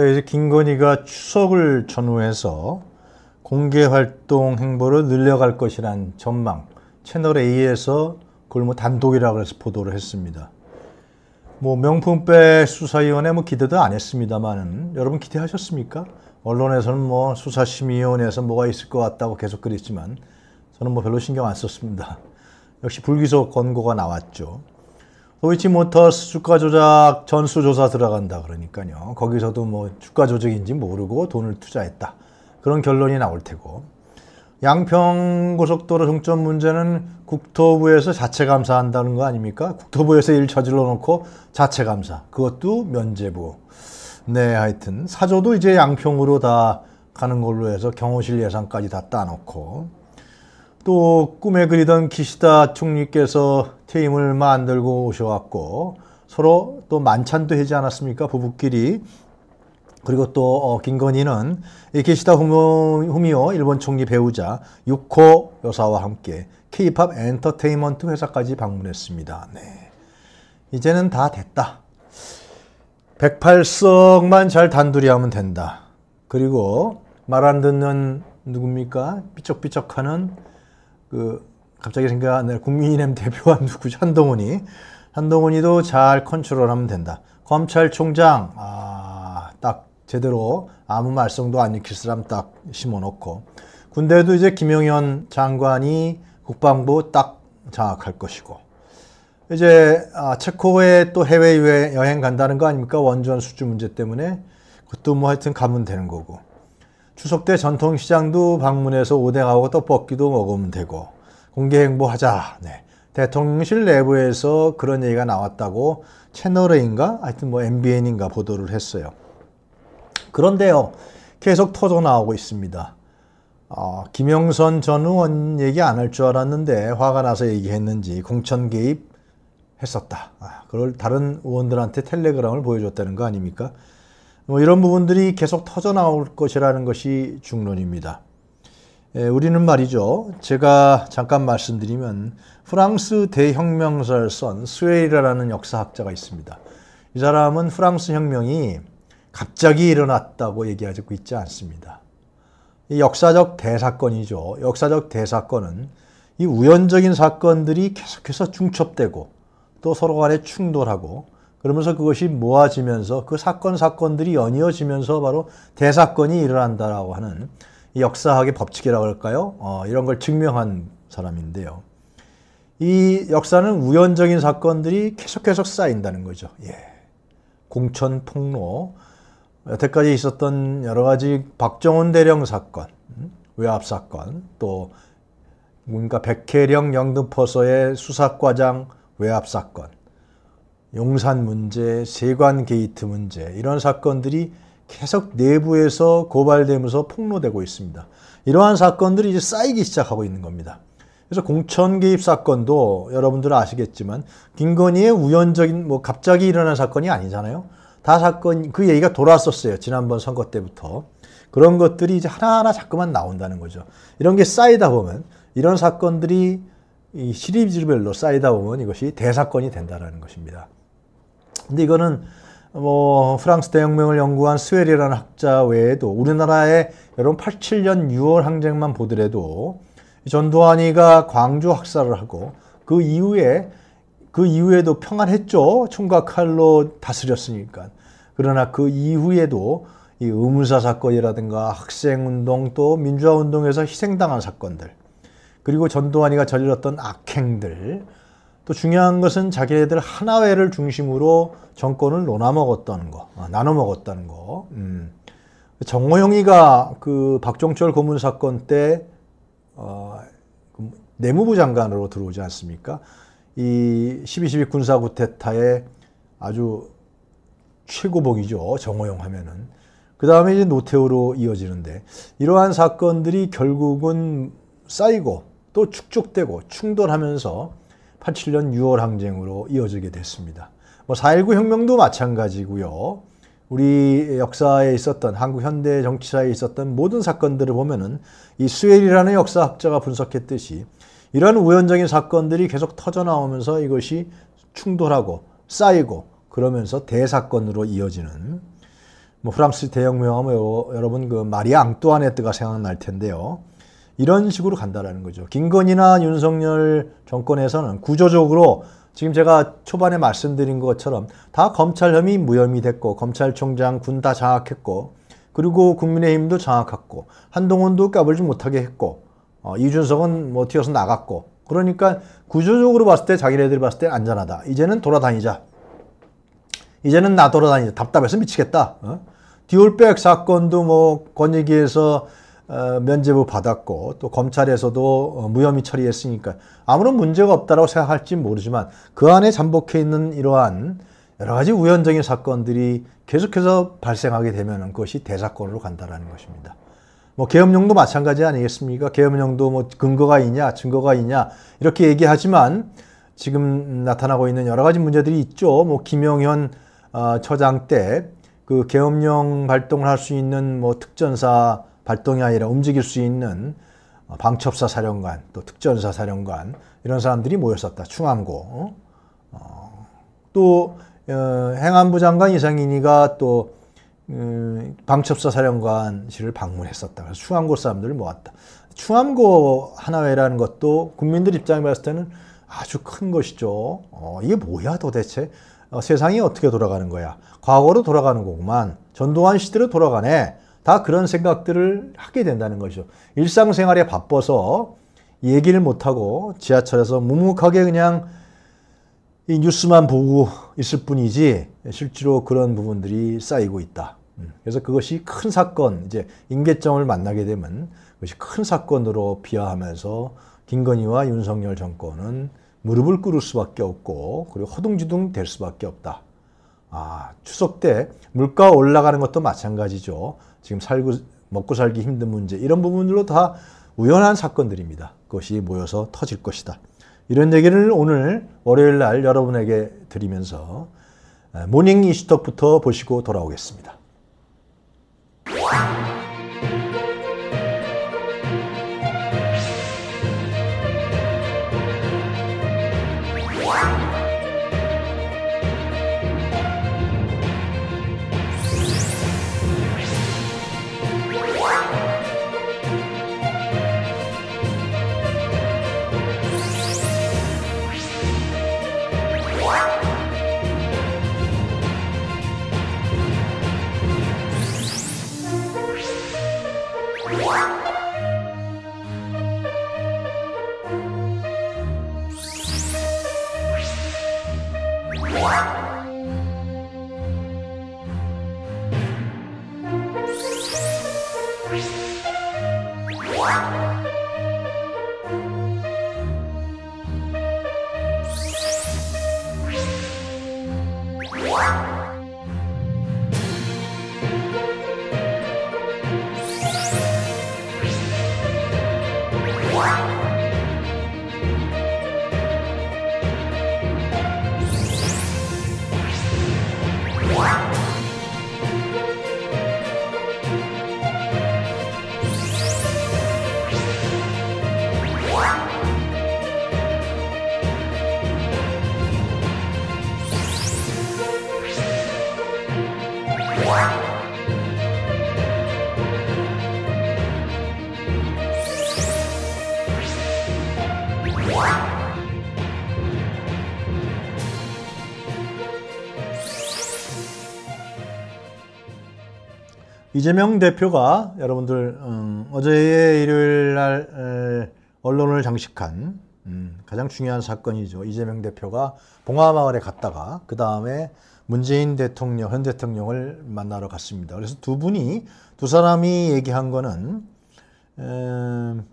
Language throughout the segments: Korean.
네, 이제 김건희가 추석을 전후해서 공개 활동 행보를 늘려갈 것이란 전망 채널 A에서 그걸 뭐 단독이라고 해서 보도를 했습니다. 뭐 명품백 수사위원회 뭐 기대도 안 했습니다만은 여러분 기대하셨습니까? 언론에서는 뭐 수사심의위원회에서 뭐가 있을 것 같다고 계속 그랬지만 저는 뭐 별로 신경 안 썼습니다. 역시 불기소 권고가 나왔죠. 도이치모터스 주가 조작 전수조사 들어간다 그러니까요. 거기서도 뭐 주가 조작인지 모르고 돈을 투자했다. 그런 결론이 나올 테고 양평고속도로 종점 문제는 국토부에서 자체 감사한다는 거 아닙니까? 국토부에서 일 저질러 놓고 자체 감사. 그것도 면제부. 네, 하여튼 사조도 이제 양평으로 다 가는 걸로 해서 경호실 예산까지 다 따놓고 또 꿈에 그리던 기시다 총리께서 퇴임을 만들고 오셔왔고 서로 또 만찬도 하지 않았습니까? 부부끼리. 그리고 또 어, 김건희는 기시다 후미오 일본 총리 배우자 유코 여사와 함께 케이팝 엔터테인먼트 회사까지 방문했습니다. 네. 이제는 다 됐다. 108석만 잘 단둘이 하면 된다. 그리고 말 안 듣는 누굽니까? 삐쩍삐쩍하는 그 갑자기 생각나는 국민의힘 대표가 누구죠? 한동훈이. 한동훈이도 잘 컨트롤하면 된다. 검찰총장 아, 딱 제대로 아무 말썽도 안 익힐 사람 딱 심어놓고 군대도 이제 김영현 장관이 국방부 딱 장악할 것이고 이제 아, 체코에 또 해외 여행 간다는 거 아닙니까? 원전 수주 문제 때문에 그것도 뭐 하여튼 가면 되는 거고 추석 때 전통시장도 방문해서 오뎅하고 떡볶이도 먹으면 되고 공개 행보하자. 네. 대통령실 내부에서 그런 얘기가 나왔다고 채널A인가 하여튼 뭐 MBN인가 보도를 했어요. 그런데요. 계속 터져 나오고 있습니다. 어, 김영선 전 의원 얘기 안 할 줄 알았는데 화가 나서 얘기했는지 공천 개입 했었다. 아, 그걸 다른 의원들한테 텔레그램을 보여줬다는 거 아닙니까? 뭐 이런 부분들이 계속 터져 나올 것이라는 것이 중론입니다. 예, 우리는 말이죠. 제가 잠깐 말씀드리면 프랑스 대혁명사선 스웨이라라는 역사학자가 있습니다. 이 사람은 프랑스 혁명이 갑자기 일어났다고 얘기하고 있지 않습니다. 이 역사적 대사건이죠. 역사적 대사건은 이 우연적인 사건들이 계속해서 중첩되고 또 서로 간에 충돌하고 그러면서 그것이 모아지면서 그 사건 사건들이 연이어지면서 바로 대사건이 일어난다라고 하는 역사학의 법칙이라고 할까요? 어, 이런 걸 증명한 사람인데요. 이 역사는 우연적인 사건들이 계속 계속 쌓인다는 거죠. 예. 공천 폭로, 여태까지 있었던 여러 가지 박정훈 대령 사건, 음, 외압 사건, 또 뭔가 백혜령 영등포서의 수사과장 외압 사건, 용산 문제, 세관 게이트 문제 이런 사건들이 계속 내부에서 고발되면서 폭로되고 있습니다. 이러한 사건들이 이제 쌓이기 시작하고 있는 겁니다. 그래서 공천 개입 사건도 여러분들 아시겠지만 김건희의 우연적인 뭐 갑자기 일어난 사건이 아니잖아요. 다 사건 그 얘기가 돌았었어요. 지난번 선거 때부터 그런 것들이 이제 하나하나 자꾸만 나온다는 거죠. 이런 게 쌓이다 보면 이런 사건들이 이 시리즈별로 쌓이다 보면 이것이 대사건이 된다라는 것입니다. 근데 이거는 뭐 프랑스 대혁명을 연구한 스웰이라는 학자 외에도 우리나라의 여러분 87년 6월 항쟁만 보더라도 전두환이가 광주 학살을 하고 그 이후에 그 이후에도 평안했죠. 총각 칼로 다스렸으니까. 그러나 그 이후에도 이 의문사 사건이라든가 학생운동 또 민주화운동에서 희생당한 사건들 그리고 전두환이가 저질렀던 악행들 또 중요한 것은 자기네들 하나회를 중심으로 정권을 논아 먹었다는 거, 어, 나눠 먹었다는 거. 음. 정호영이가 그 박종철 고문 사건 때 어, 그 내무부 장관으로 들어오지 않습니까? 이 12.12 군사 구태타의 아주 최고봉이죠. 정호영 하면은. 그 다음에 이제 노태우로 이어지는데 이러한 사건들이 결국은 쌓이고 또 축적되고 충돌하면서 87년 6월 항쟁으로 이어지게 됐습니다. 뭐4.19 혁명도 마찬가지고요. 우리 역사에 있었던 한국 현대 정치사에 있었던 모든 사건들을 보면은 이 스웰이라는 역사학자가 분석했듯이 이러한 우연적인 사건들이 계속 터져 나오면서 이것이 충돌하고 쌓이고 그러면서 대사건으로 이어지는 뭐 프랑스 대혁명하면 여러분 그마리 앙뚜아네트가 생각날 텐데요. 이런 식으로 간다라는 거죠. 김건희나 윤석열 정권에서는 구조적으로 지금 제가 초반에 말씀드린 것처럼 다 검찰 혐의 무혐의 됐고 검찰총장 군 다 장악했고 그리고 국민의힘도 장악했고 한동훈도 까불지 못하게 했고 어, 이준석은 뭐 튀어서 나갔고 그러니까 구조적으로 봤을 때 자기네들이 봤을 때 안전하다. 이제는 돌아다니자. 이제는 나 돌아다니자. 답답해서 미치겠다. 어? 디올백 사건도 뭐 권익위에서 어, 면제부 받았고 또 검찰에서도 어, 무혐의 처리했으니까 아무런 문제가 없다고 생각할지 모르지만 그 안에 잠복해 있는 이러한 여러 가지 우연적인 사건들이 계속해서 발생하게 되면 그것이 대사건으로 간다라는 것입니다. 뭐 계엄령도 마찬가지 아니겠습니까? 계엄령도 뭐 근거가 있냐, 증거가 있냐 이렇게 얘기하지만 지금 나타나고 있는 여러 가지 문제들이 있죠. 뭐 김영현 어, 처장 때그 계엄령 발동을 할 수 있는 뭐 특전사 발동이 아니라 움직일 수 있는 방첩사 사령관, 또 특전사 사령관 이런 사람들이 모였었다. 충암고. 어? 어, 또 어, 행안부 장관 이상인이가 또 음, 방첩사 사령관실을 방문했었다. 그래서 충암고 사람들을 모았다. 충암고 하나회라는 것도 국민들 입장에 봤을 때는 아주 큰 것이죠. 어, 이게 뭐야 도대체? 어, 세상이 어떻게 돌아가는 거야? 과거로 돌아가는 거구만. 전두환 시대로 돌아가네. 다 그런 생각들을 하게 된다는 거죠. 일상생활에 바빠서 얘기를 못하고 지하철에서 묵묵하게 그냥 이 뉴스만 보고 있을 뿐이지 실제로 그런 부분들이 쌓이고 있다. 음, 그래서 그것이 큰 사건, 이제 임계점을 만나게 되면 그것이 큰 사건으로 비하하면서 김건희와 윤석열 정권은 무릎을 꿇을 수밖에 없고 그리고 허둥지둥 될 수밖에 없다. 아, 추석 때 물가 올라가는 것도 마찬가지죠. 지금 살고 먹고 살기 힘든 문제 이런 부분들로 다 우연한 사건들입니다. 그것이 모여서 터질 것이다. 이런 얘기를 오늘 월요일 날 여러분에게 드리면서 모닝 이슈톡부터 보시고 돌아오겠습니다. 이재명 대표가 여러분들 음, 어제 일요일 날 언론을 장식한 음, 가장 중요한 사건이죠. 이재명 대표가 봉화마을에 갔다가 그 다음에 문재인 대통령, 현 대통령을 만나러 갔습니다. 그래서 두 분이 두 사람이 얘기한 거는 음,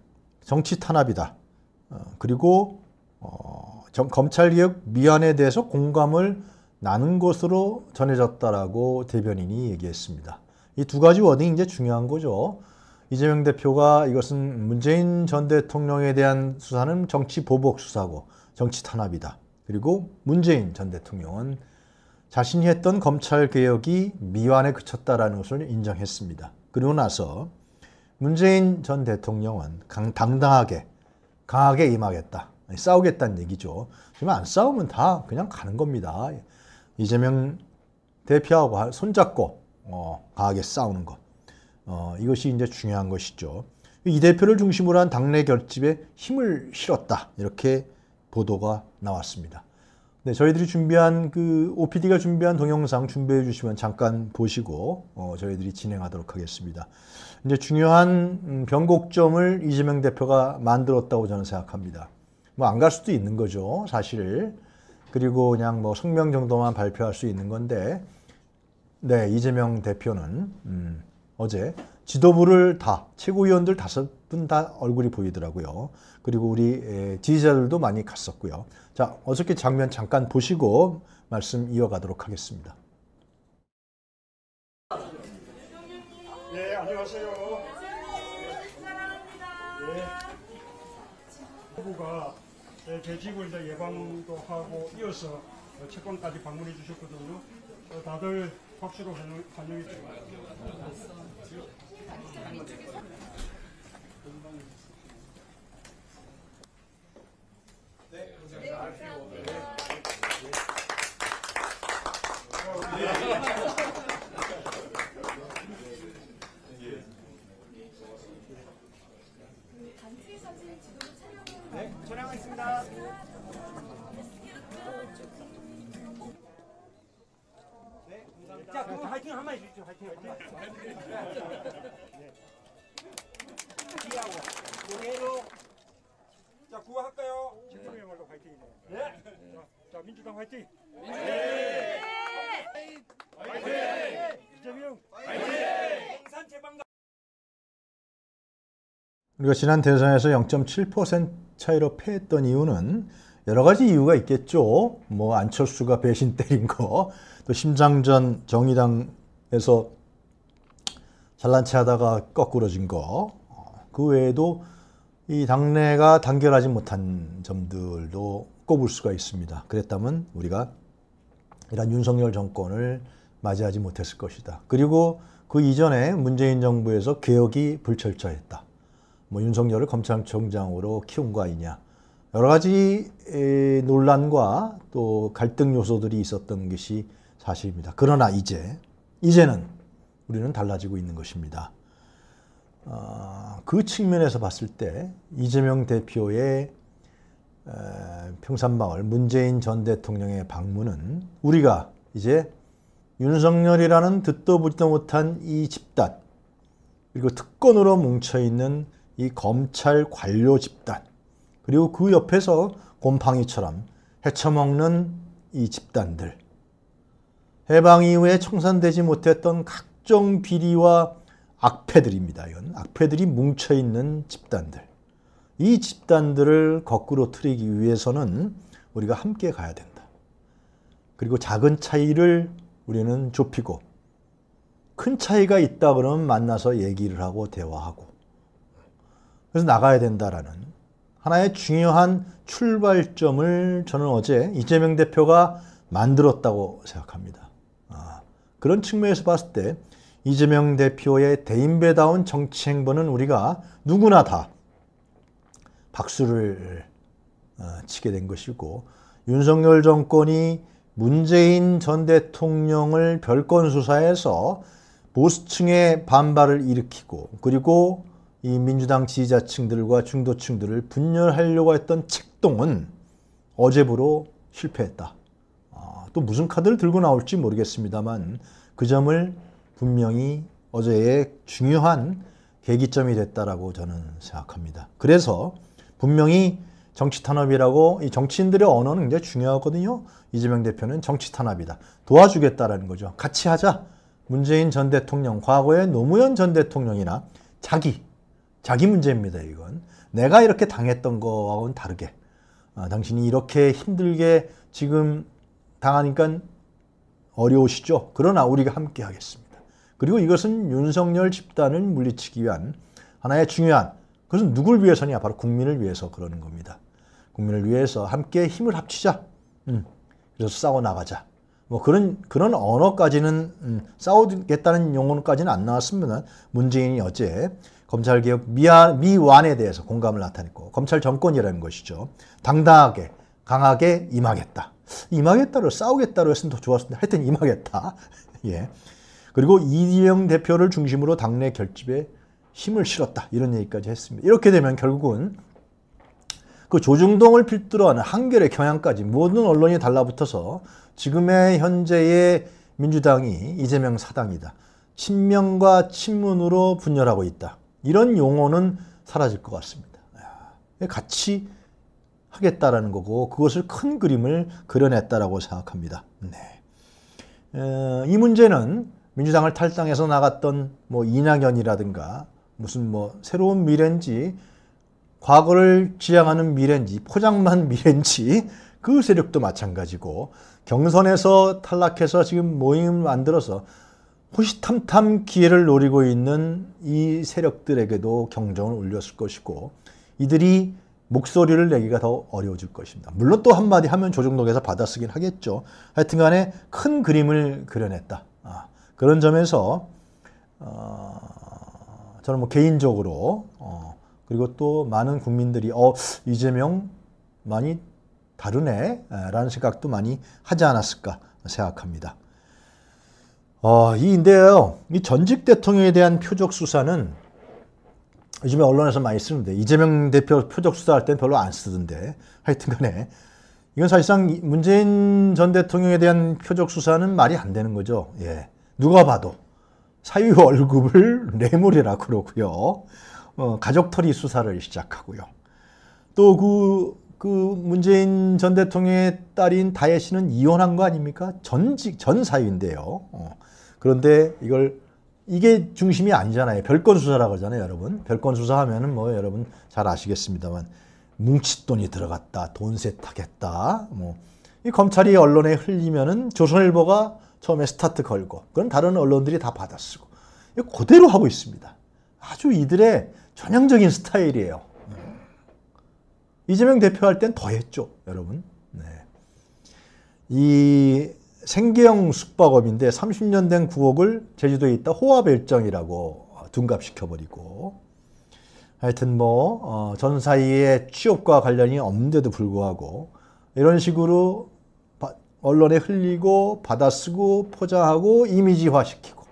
정치 탄압이다. 어, 그리고 어, 검찰개혁 미안에 대해서 공감을 나는 것으로 전해졌다라고 대변인이 얘기했습니다. 이두 가지 워딩이 이제 중요한 거죠. 이재명 대표가 이것은 문재인 전 대통령에 대한 수사는 정치 보복 수사고 정치 탄압이다. 그리고 문재인 전 대통령은 자신이 했던 검찰 개혁이 미완에 그쳤다라는 것을 인정했습니다. 그리고 나서 문재인 전 대통령은 강, 당당하게 강하게 임하겠다. 싸우겠다는 얘기죠. 지금 안 싸우면 다 그냥 가는 겁니다. 이재명 대표하고 손잡고 어, 강하게 싸우는 것. 어, 이것이 이제 중요한 것이죠. 이 대표를 중심으로 한 당내 결집에 힘을 실었다. 이렇게 보도가 나왔습니다. 네, 저희들이 준비한 그 OPD가 준비한 동영상 준비해 주시면 잠깐 보시고 어, 저희들이 진행하도록 하겠습니다. 이제 중요한 음, 변곡점을 이재명 대표가 만들었다고 저는 생각합니다. 뭐 안 갈 수도 있는 거죠, 사실. 그리고 그냥 뭐 성명 정도만 발표할 수 있는 건데 네, 이재명 대표는 음, 어제 지도부를 다 최고위원들 다섯 분 다 얼굴이 보이더라고요. 그리고 우리 지지자들도 많이 갔었고요. 자, 어저께 장면 잠깐 보시고 말씀 이어가도록 하겠습니다. 네, 안녕하세요. 네. 후보가 네. 예, 대지구 이제 예방도 하고 이어서 채권까지 방문해 주셨거든요. 어, 다들 박수로 환영해 주세요. 네, 감사합니다. 네, 감사합니다. 기하고 노래로 네. 자 구호할까요? 진정이말로 화이팅이네요. 네. 자, 네. 자 민주당 화이팅. 네. 화이팅. 이재명 화이팅. 행산 재방 우리가 지난 대선에서 0.7% 차이로 패했던 이유는 여러 가지 이유가 있겠죠. 뭐 안철수가 배신 때린 거, 또 심상전 정의당 그래서 잘난 체 하다가 거꾸러진 거. 그 외에도 이 당내가 단결하지 못한 점들도 꼽을 수가 있습니다. 그랬다면 우리가 이러 윤석열 정권을 맞이하지 못했을 것이다. 그리고 그 이전에 문재인 정부에서 개혁이 불철저했다. 뭐 윤석열을 검찰총장으로 키운 거 아니냐. 여러 가지 논란과 또 갈등 요소들이 있었던 것이 사실입니다. 그러나 이제 이제는 우리는 달라지고 있는 것입니다. 어, 그 측면에서 봤을 때 이재명 대표의 에, 평산마을 문재인 전 대통령의 방문은 우리가 이제 윤석열이라는 듣도 보지도 못한 이 집단 그리고 특권으로 뭉쳐있는 이 검찰 관료 집단 그리고 그 옆에서 곰팡이처럼 헤쳐먹는 이 집단들 해방 이후에 청산되지 못했던 각종 비리와 악패들입니다. 이건 악패들이 뭉쳐있는 집단들. 이 집단들을 거꾸로 틀리기 위해서는 우리가 함께 가야 된다. 그리고 작은 차이를 우리는 좁히고 큰 차이가 있다 그러면 만나서 얘기를 하고 대화하고 그래서 나가야 된다라는 하나의 중요한 출발점을 저는 어제 이재명 대표가 만들었다고 생각합니다. 그런 측면에서 봤을 때 이재명 대표의 대인배다운 정치 행보는 우리가 누구나 다 박수를 어, 치게 된 것이고 윤석열 정권이 문재인 전 대통령을 별건 수사해서 보수층의 반발을 일으키고 그리고 이 민주당 지지자층들과 중도층들을 분열하려고 했던 책동은 어제부로 실패했다. 또 무슨 카드를 들고 나올지 모르겠습니다만 그 점을 분명히 어제의 중요한 계기점이 됐다라고 저는 생각합니다. 그래서 분명히 정치 탄압이라고 이 정치인들의 언어는 굉장히 중요하거든요. 이재명 대표는 정치 탄압이다. 도와주겠다라는 거죠. 같이 하자. 문재인 전 대통령, 과거의 노무현 전 대통령이나 자기, 자기 문제입니다, 이건. 내가 이렇게 당했던 거와는 다르게. 아, 당신이 이렇게 힘들게 지금 당하니까 어려우시죠? 그러나 우리가 함께 하겠습니다. 그리고 이것은 윤석열 집단을 물리치기 위한 하나의 중요한 그것은 누굴 위해서냐? 바로 국민을 위해서 그러는 겁니다. 국민을 위해서 함께 힘을 합치자. 음, 그래서 싸워 나가자. 뭐 그런 그런 언어까지는 음, 싸우겠다는 용어까지는 안 나왔습니다. 문재인이 어제 검찰 개혁 미안, 미완에 대해서 공감을 나타냈고 검찰 정권이라는 것이죠. 당당하게 강하게 임하겠다. 임하겠다를 싸우겠다로 했으면 더 좋았을 텐데 하여튼 임하겠다. 예. 그리고 이재영 대표를 중심으로 당내 결집에 힘을 실었다. 이런 얘기까지 했습니다. 이렇게 되면 결국은 그 조중동을 필두로 하는 한결의 경향까지 모든 언론이 달라붙어서 지금의 현재의 민주당이 이재명 사당이다. 친명과 친문으로 분열하고 있다. 이런 용어는 사라질 것 같습니다. 아, 같이 하겠다라는 거고 그것을 큰 그림을 그려냈다라고 생각합니다. 네. 이 문제는 민주당을 탈당해서 나갔던 뭐 이낙연이라든가 무슨 뭐 새로운 미래인지 과거를 지향하는 미래인지 포장만 미래인지 그 세력도 마찬가지고 경선에서 탈락해서 지금 모임 만들어서 호시탐탐 기회를 노리고 있는 이 세력들에게도 경정을 올렸을 것이고 이들이 목소리를 내기가 더 어려워질 것입니다. 물론 또 한마디 하면 조정록에서 받아쓰긴 하겠죠. 하여튼 간에 큰 그림을 그려냈다. 아, 그런 점에서 어, 저는 뭐 개인적으로 어, 그리고 또 많은 국민들이 어, 이재명 많이 다르네 라는 생각도 많이 하지 않았을까 생각합니다. 어, 이 인데요. 이 전직 대통령에 대한 표적 수사는 요즘에 언론에서 많이 쓰는데 이재명 대표 표적 수사할 땐 별로 안 쓰던데 하여튼간에 이건 사실상 문재인 전 대통령에 대한 표적 수사는 말이 안 되는 거죠. 예. 누가 봐도 사위 월급을 뇌물이라 그러고요. 어, 가족털이 수사를 시작하고요. 또그 그 문재인 전 대통령의 딸인 다혜 씨는 이혼한 거 아닙니까? 전직 전 사위인데요. 어. 그런데 이걸 이게 중심이 아니잖아요. 별건 수사라고 그러잖아요 여러분. 별건 수사하면은 뭐 여러분 잘 아시겠습니다만 뭉칫돈이 들어갔다, 돈 세탁했다, 뭐이 검찰이 언론에 흘리면은 조선일보가 처음에 스타트 걸고, 그건 다른 언론들이 다 받아쓰고, 이거 그대로 하고 있습니다. 아주 이들의 전형적인 스타일이에요. 네. 이재명 대표할 땐 더했죠, 여러분. 네. 이 생계형 숙박업인데 30년 된 구옥을 제주도에 있다 호화별정이라고 둔갑시켜버리고 하여튼 뭐전 어, 사이에 취업과 관련이 없는데도 불구하고 이런 식으로 바, 언론에 흘리고 받아쓰고 포장하고 이미지화시키고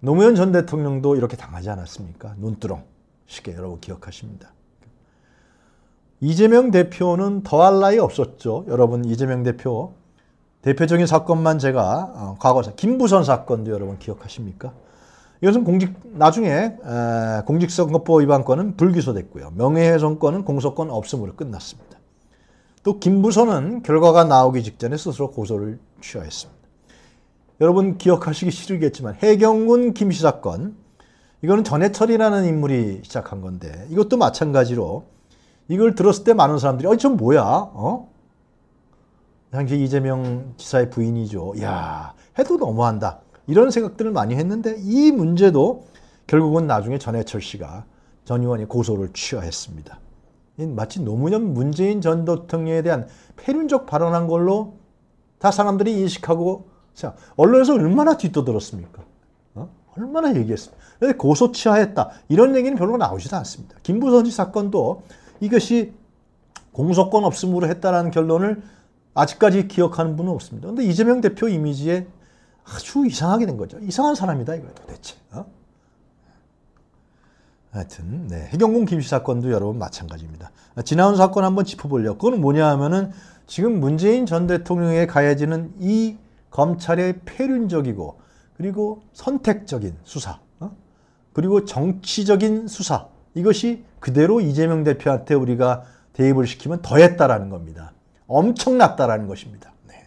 노무현 전 대통령도 이렇게 당하지 않았습니까? 눈두렁 쉽게 여러분 기억하십니다. 이재명 대표는 더할 나위 없었죠. 여러분 이재명 대표 대표적인 사건만 제가 어, 과거 김부선 사건도 여러분 기억하십니까? 이것은 공직 나중에 공직선거법 위반 권은 불기소됐고요. 명예훼손 권은 공소권 없음으로 끝났습니다. 또 김부선은 결과가 나오기 직전에 스스로 고소를 취하했습니다. 여러분 기억하시기 싫겠지만 해경군 김씨 사건 이거는 전해철이라는 인물이 시작한 건데 이것도 마찬가지로 이걸 들었을 때 많은 사람들이 어이 저 뭐야 어 당시 이재명 지사의 부인이죠. 야 해도 너무한다. 이런 생각들을 많이 했는데 이 문제도 결국은 나중에 전해철 씨가 전 의원이 고소를 취하했습니다. 마치 노무현 문재인 전 대통령에 대한 폐륜적 발언한 걸로 다 사람들이 인식하고 자, 언론에서 얼마나 뒤떠들었습니까? 어? 얼마나 얘기했습니까? 고소 취하했다. 이런 얘기는 별로 나오지도 않습니다. 김부선씨 사건도 이것이 공소권 없음으로 했다라는 결론을 아직까지 기억하는 분은 없습니다. 근데 이재명 대표 이미지에 아주 이상하게 된 거죠. 이상한 사람이다 이거 도대체. 어? 하여튼 네, 해경공 김씨 사건도 여러분 마찬가지입니다. 지나온 사건 한번 짚어보려고. 그건 뭐냐 하면은 지금 문재인 전 대통령에 가해지는 이 검찰의 폐륜적이고 그리고 선택적인 수사 어? 그리고 정치적인 수사 이것이 그대로 이재명 대표한테 우리가 대입을 시키면 더했다라는 겁니다. 엄청났다라는 것입니다. 네.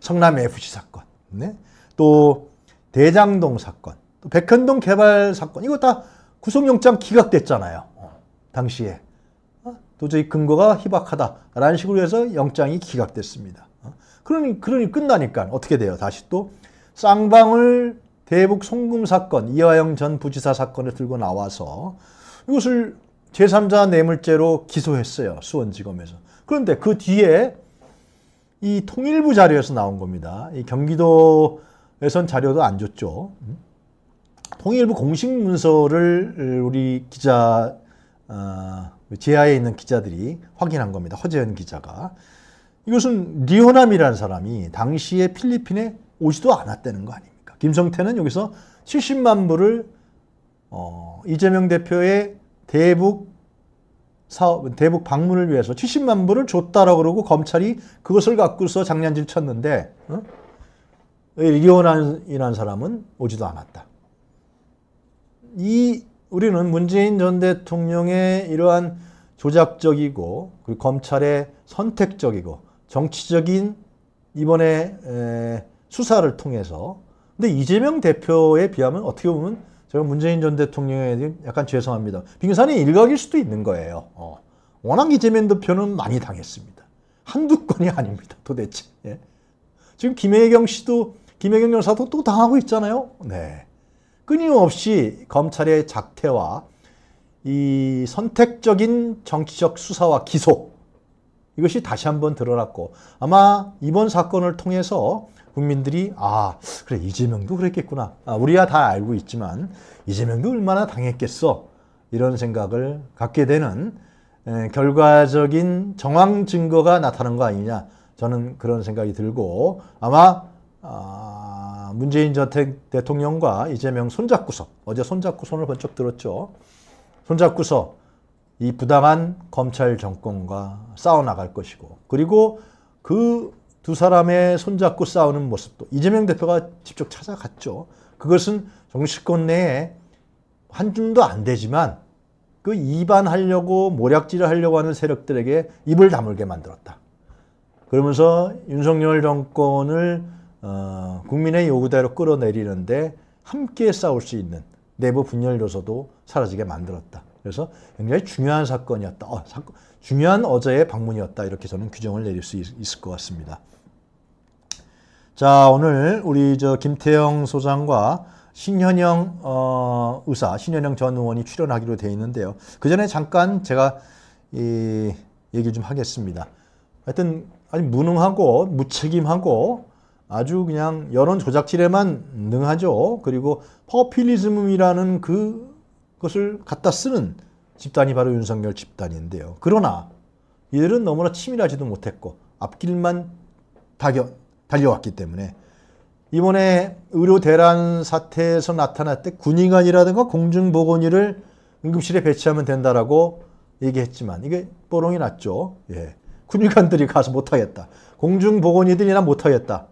성남 FC 사건, 네. 또 대장동 사건, 또 백현동 개발 사건 이거 다 구속영장 기각됐잖아요. 어, 당시에 어, 도저히 근거가 희박하다라는 식으로 해서 영장이 기각됐습니다. 어, 그러니 그러니 끝나니까 어떻게 돼요? 다시 또 쌍방울 대북 송금 사건 이화영 전 부지사 사건을 들고 나와서 이것을 제3자 뇌물죄로 기소했어요. 수원지검에서. 그런데 그 뒤에 이 통일부 자료에서 나온 겁니다. 이 경기도에선 자료도 안 줬죠. 음? 통일부 공식 문서를 우리 기자 어, 제하에 있는 기자들이 확인한 겁니다. 허재현 기자가. 이것은 리호남이라는 사람이 당시에 필리핀에 오지도 않았다는 거 아닙니까? 김성태는 여기서 70만 불을 어, 이재명 대표의 대북 사업 대북 방문을 위해서 70만 불을 줬다라고 그러고 검찰이 그것을 갖고서 장난질 쳤는데 어? 리오난이라는 사람은 오지도 않았다. 이 우리는 문재인 전 대통령의 이러한 조작적이고 그리고 검찰의 선택적이고 정치적인 이번에 에, 수사를 통해서 근데 이재명 대표에 비하면 어떻게 보면 제가 문재인 전 대통령에 약간 죄송합니다. 빙산의 일각일 수도 있는 거예요. 어. 워낙 이재명 대표는 많이 당했습니다. 한두 건이 아닙니다. 도대체. 예. 지금 김혜경 씨도 김혜경 여사도 또 당하고 있잖아요. 네. 끊임없이 검찰의 작태와 이 선택적인 정치적 수사와 기소 이것이 다시 한번 드러났고 아마 이번 사건을 통해서 국민들이 아 그래 이재명도 그랬겠구나 아, 우리야 다 알고 있지만 이재명도 얼마나 당했겠어 이런 생각을 갖게 되는 에, 결과적인 정황 증거가 나타난 거 아니냐 저는 그런 생각이 들고 아마 아, 문재인 전 대통령과 이재명 손잡고서 어제 손잡고 손을 번쩍 들었죠 손잡고서 이 부당한 검찰 정권과 싸워나갈 것이고 그리고 그두 사람의 손잡고 싸우는 모습도 이재명 대표가 직접 찾아갔죠. 그것은 정치권 내에 한 줌도 안 되지만 그 이반하려고 모략질을 하려고 하는 세력들에게 입을 다물게 만들었다. 그러면서 윤석열 정권을 어, 국민의 요구대로 끌어내리는데 함께 싸울 수 있는 내부 분열 요소도 사라지게 만들었다. 그래서 굉장히 중요한 사건이었다. 어, 사건, 중요한 어제의 방문이었다. 이렇게 저는 규정을 내릴 수 있, 있을 것 같습니다. 자, 오늘 우리 저 김태영 소장과 신현영 어, 의사, 신현영 전 의원이 출연하기로 되어 있는데요. 그 전에 잠깐 제가 이 얘기 좀 하겠습니다. 하여튼 아주 무능하고 무책임하고 아주 그냥 여론 조작질에만 능하죠. 그리고 퍼퓰리즘이라는 그것을 갖다 쓰는 집단이 바로 윤석열 집단인데요. 그러나 이들은 너무나 치밀하지도 못했고 앞길만 다겨 달려왔기 때문에 이번에 의료 대란 사태에서 나타날 때 군의관이라든가 공중보건의를 응급실에 배치하면 된다라고 얘기했지만 이게 뽀롱이 났죠. 예. 군의관들이 가서 못하겠다. 공중보건의들이나 못하겠다.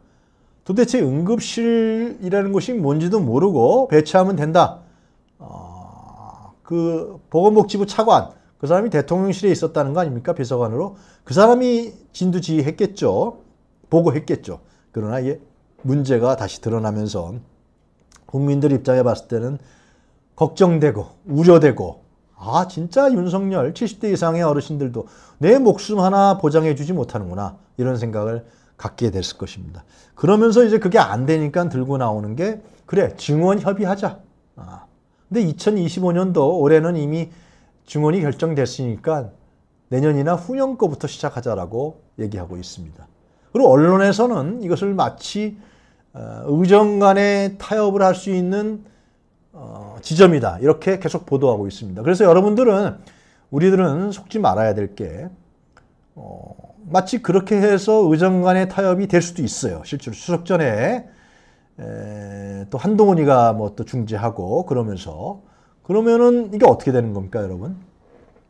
도대체 응급실이라는 것이 뭔지도 모르고 배치하면 된다. 어, 그 보건복지부 차관 그 사람이 대통령실에 있었다는 거 아닙니까? 비서관으로. 그 사람이 진두지휘했겠죠. 보고했겠죠. 그러나 이게 문제가 다시 드러나면서 국민들 입장에 봤을 때는 걱정되고 우려되고 아 진짜 윤석열 70대 이상의 어르신들도 내 목숨 하나 보장해 주지 못하는구나 이런 생각을 갖게 됐을 것입니다. 그러면서 이제 그게 안 되니까 들고 나오는 게 그래 증언 협의하자. 아, 근데 2025년도 올해는 이미 증언이 결정됐으니까 내년이나 후년 거부터 시작하자라고 얘기하고 있습니다. 그리고 언론에서는 이것을 마치 어, 의정 간의 타협을 할 수 있는 어, 지점이다. 이렇게 계속 보도하고 있습니다. 그래서 여러분들은 우리들은 속지 말아야 될게 어, 마치 그렇게 해서 의정 간의 타협이 될 수도 있어요. 실제로 추석 전에 에, 또 한동훈이가 뭐 또 중재하고 그러면서 그러면은 이게 어떻게 되는 겁니까, 여러분?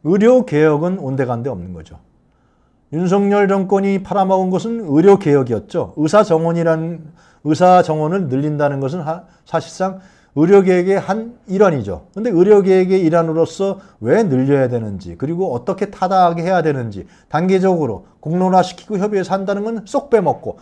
의료 개혁은 온데간데 없는 거죠. 윤석열 정권이 팔아먹은 것은 의료개혁이었죠. 의사정원이란 의사정원을 늘린다는 것은 하, 사실상 의료계획의 한 일환이죠. 근데 의료계획의 일환으로서 왜 늘려야 되는지, 그리고 어떻게 타다하게 해야 되는지, 단계적으로 공론화시키고 협의해서 한다는 건 쏙 빼먹고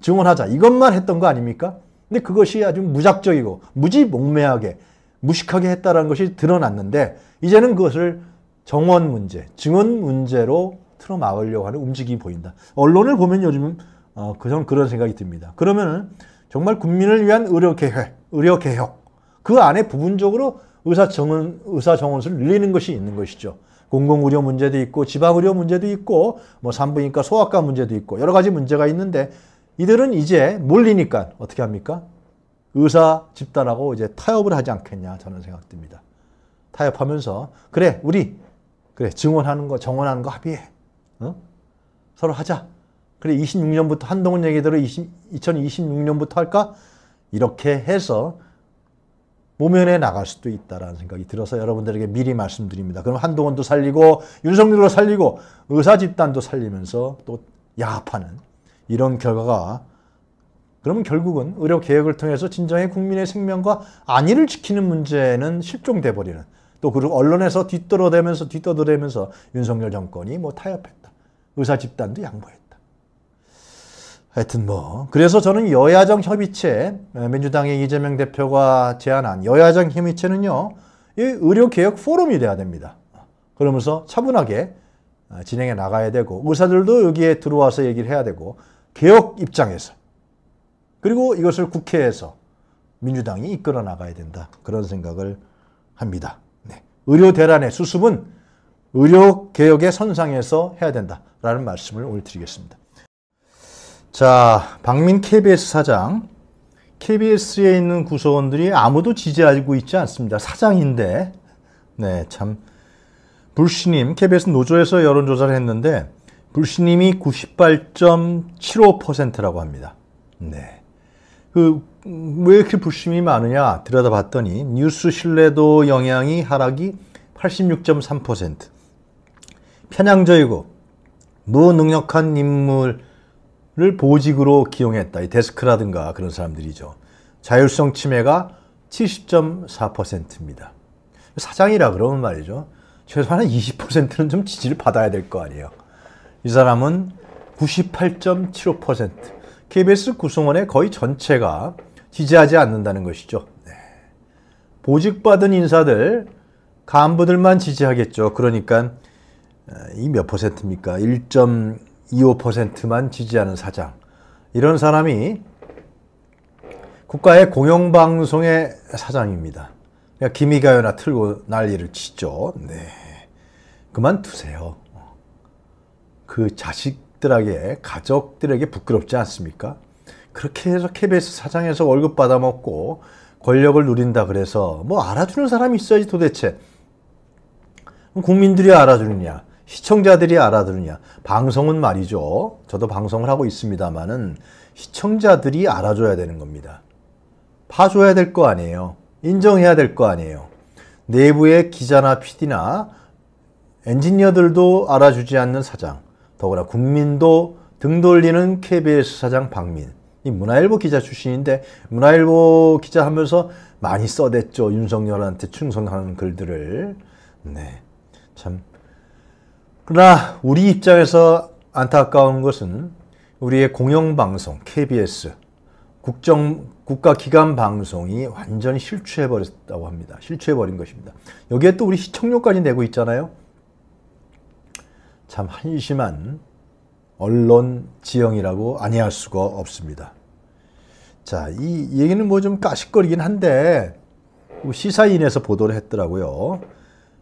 증언하자. 이것만 했던 거 아닙니까? 근데 그것이 아주 무작정이고 무지몽매하게, 무식하게 했다는 것이 드러났는데, 이제는 그것을 정원 문제, 증언 문제로 틀어막으려고 하는 움직임이 보인다. 언론을 보면 요즘 어, 그런 그런 생각이 듭니다. 그러면 정말 국민을 위한 의료 개혁, 의료 개혁 그 안에 부분적으로 의사 정원 의사 정원수를 늘리는 것이 있는 것이죠. 공공 의료 문제도 있고 지방 의료 문제도 있고 뭐 산부인과 소아과 문제도 있고 여러 가지 문제가 있는데 이들은 이제 몰리니까 어떻게 합니까? 의사 집단하고 이제 타협을 하지 않겠냐 저는 생각됩니다. 타협하면서 그래 우리 그래 증언하는 거 정언하는 거 합의해. 어? 서로 하자. 그래 26년부터 한동훈 얘기대로 20, 2026년부터 할까? 이렇게 해서 모면에 나갈 수도 있다라는 생각이 들어서 여러분들에게 미리 말씀드립니다. 그럼 한동훈도 살리고 윤석열도 살리고 의사 집단도 살리면서 또 야합하는 이런 결과가 그러면 결국은 의료 개혁을 통해서 진정의 국민의 생명과 안위를 지키는 문제는 실종돼 버리는 또 그리고 언론에서 뒤떨어대면서 뒤떠들대면서 윤석열 정권이 뭐 타협했다. 의사 집단도 양보했다. 하여튼 뭐 그래서 저는 여야정 협의체 민주당의 이재명 대표가 제안한 여야정 협의체는요 이 의료개혁 포럼이 돼야 됩니다. 그러면서 차분하게 어, 진행해 나가야 되고 의사들도 여기에 들어와서 얘기를 해야 되고 개혁 입장에서 그리고 이것을 국회에서 민주당이 이끌어 나가야 된다 그런 생각을 합니다. 의료 대란의 수습은 의료 개혁의 선상에서 해야 된다라는 말씀을 오늘 드리겠습니다. 자, 박민 KBS 사장. KBS에 있는 구성원들이 아무도 지지하고 있지 않습니다. 사장인데. 네, 참. 불신임 KBS 노조에서 여론조사를 했는데, 불신임이 98.75%라고 합니다. 네. 그, 왜 이렇게 불심이 많으냐 들여다봤더니 뉴스 신뢰도 영향이 하락이 86.3% 편향적이고 무능력한 인물을 보직으로 기용했다. 이 데스크라든가 그런 사람들이죠. 자율성 침해가 70.4%입니다. 사장이라 그러면 말이죠. 최소한 20%는 좀 지지를 받아야 될 거 아니에요. 이 사람은 98.75% KBS 구성원의 거의 전체가 기재하지 않는다는 것이죠. 네. 보직받은 인사들, 간부들만 지지하겠죠. 그러니까 이 몇 퍼센트입니까? 1.25%만 지지하는 사장. 이런 사람이 국가의 공영방송의 사장입니다. 그러가요나 틀고 난리를 치죠. 네. 그만두세요. 그 자식들에게, 가족들에게 부끄럽지 않습니까? 그렇게 해서 KBS 사장에서 월급 받아먹고 권력을 누린다 그래서 뭐 알아주는 사람이 있어야지 도대체 국민들이 알아주느냐 시청자들이 알아주느냐 방송은 말이죠 저도 방송을 하고 있습니다만은 시청자들이 알아줘야 되는 겁니다 봐줘야될 거 아니에요 인정해야 될 거 아니에요 내부의 기자나 PD나 엔지니어들도 알아주지 않는 사장 더구나 국민도 등 돌리는 KBS 사장 박민 이 문화일보 기자 출신인데 문화일보 기자 하면서 많이 써댔죠. 윤석열한테 충성하는 글들을. 네. 참. 그러나 우리 입장에서 안타까운 것은 우리의 공영방송 KBS 국정 국가기관 방송이 완전히 실추해버렸다고 합니다. 실추해버린 것입니다. 여기에 또 우리 시청료까지 내고 있잖아요. 참 한심한 언론 지형이라고 아니할 수가 없습니다. 자, 이 얘기는 뭐 좀 까식거리긴 한데 뭐 시사인에서 보도를 했더라고요.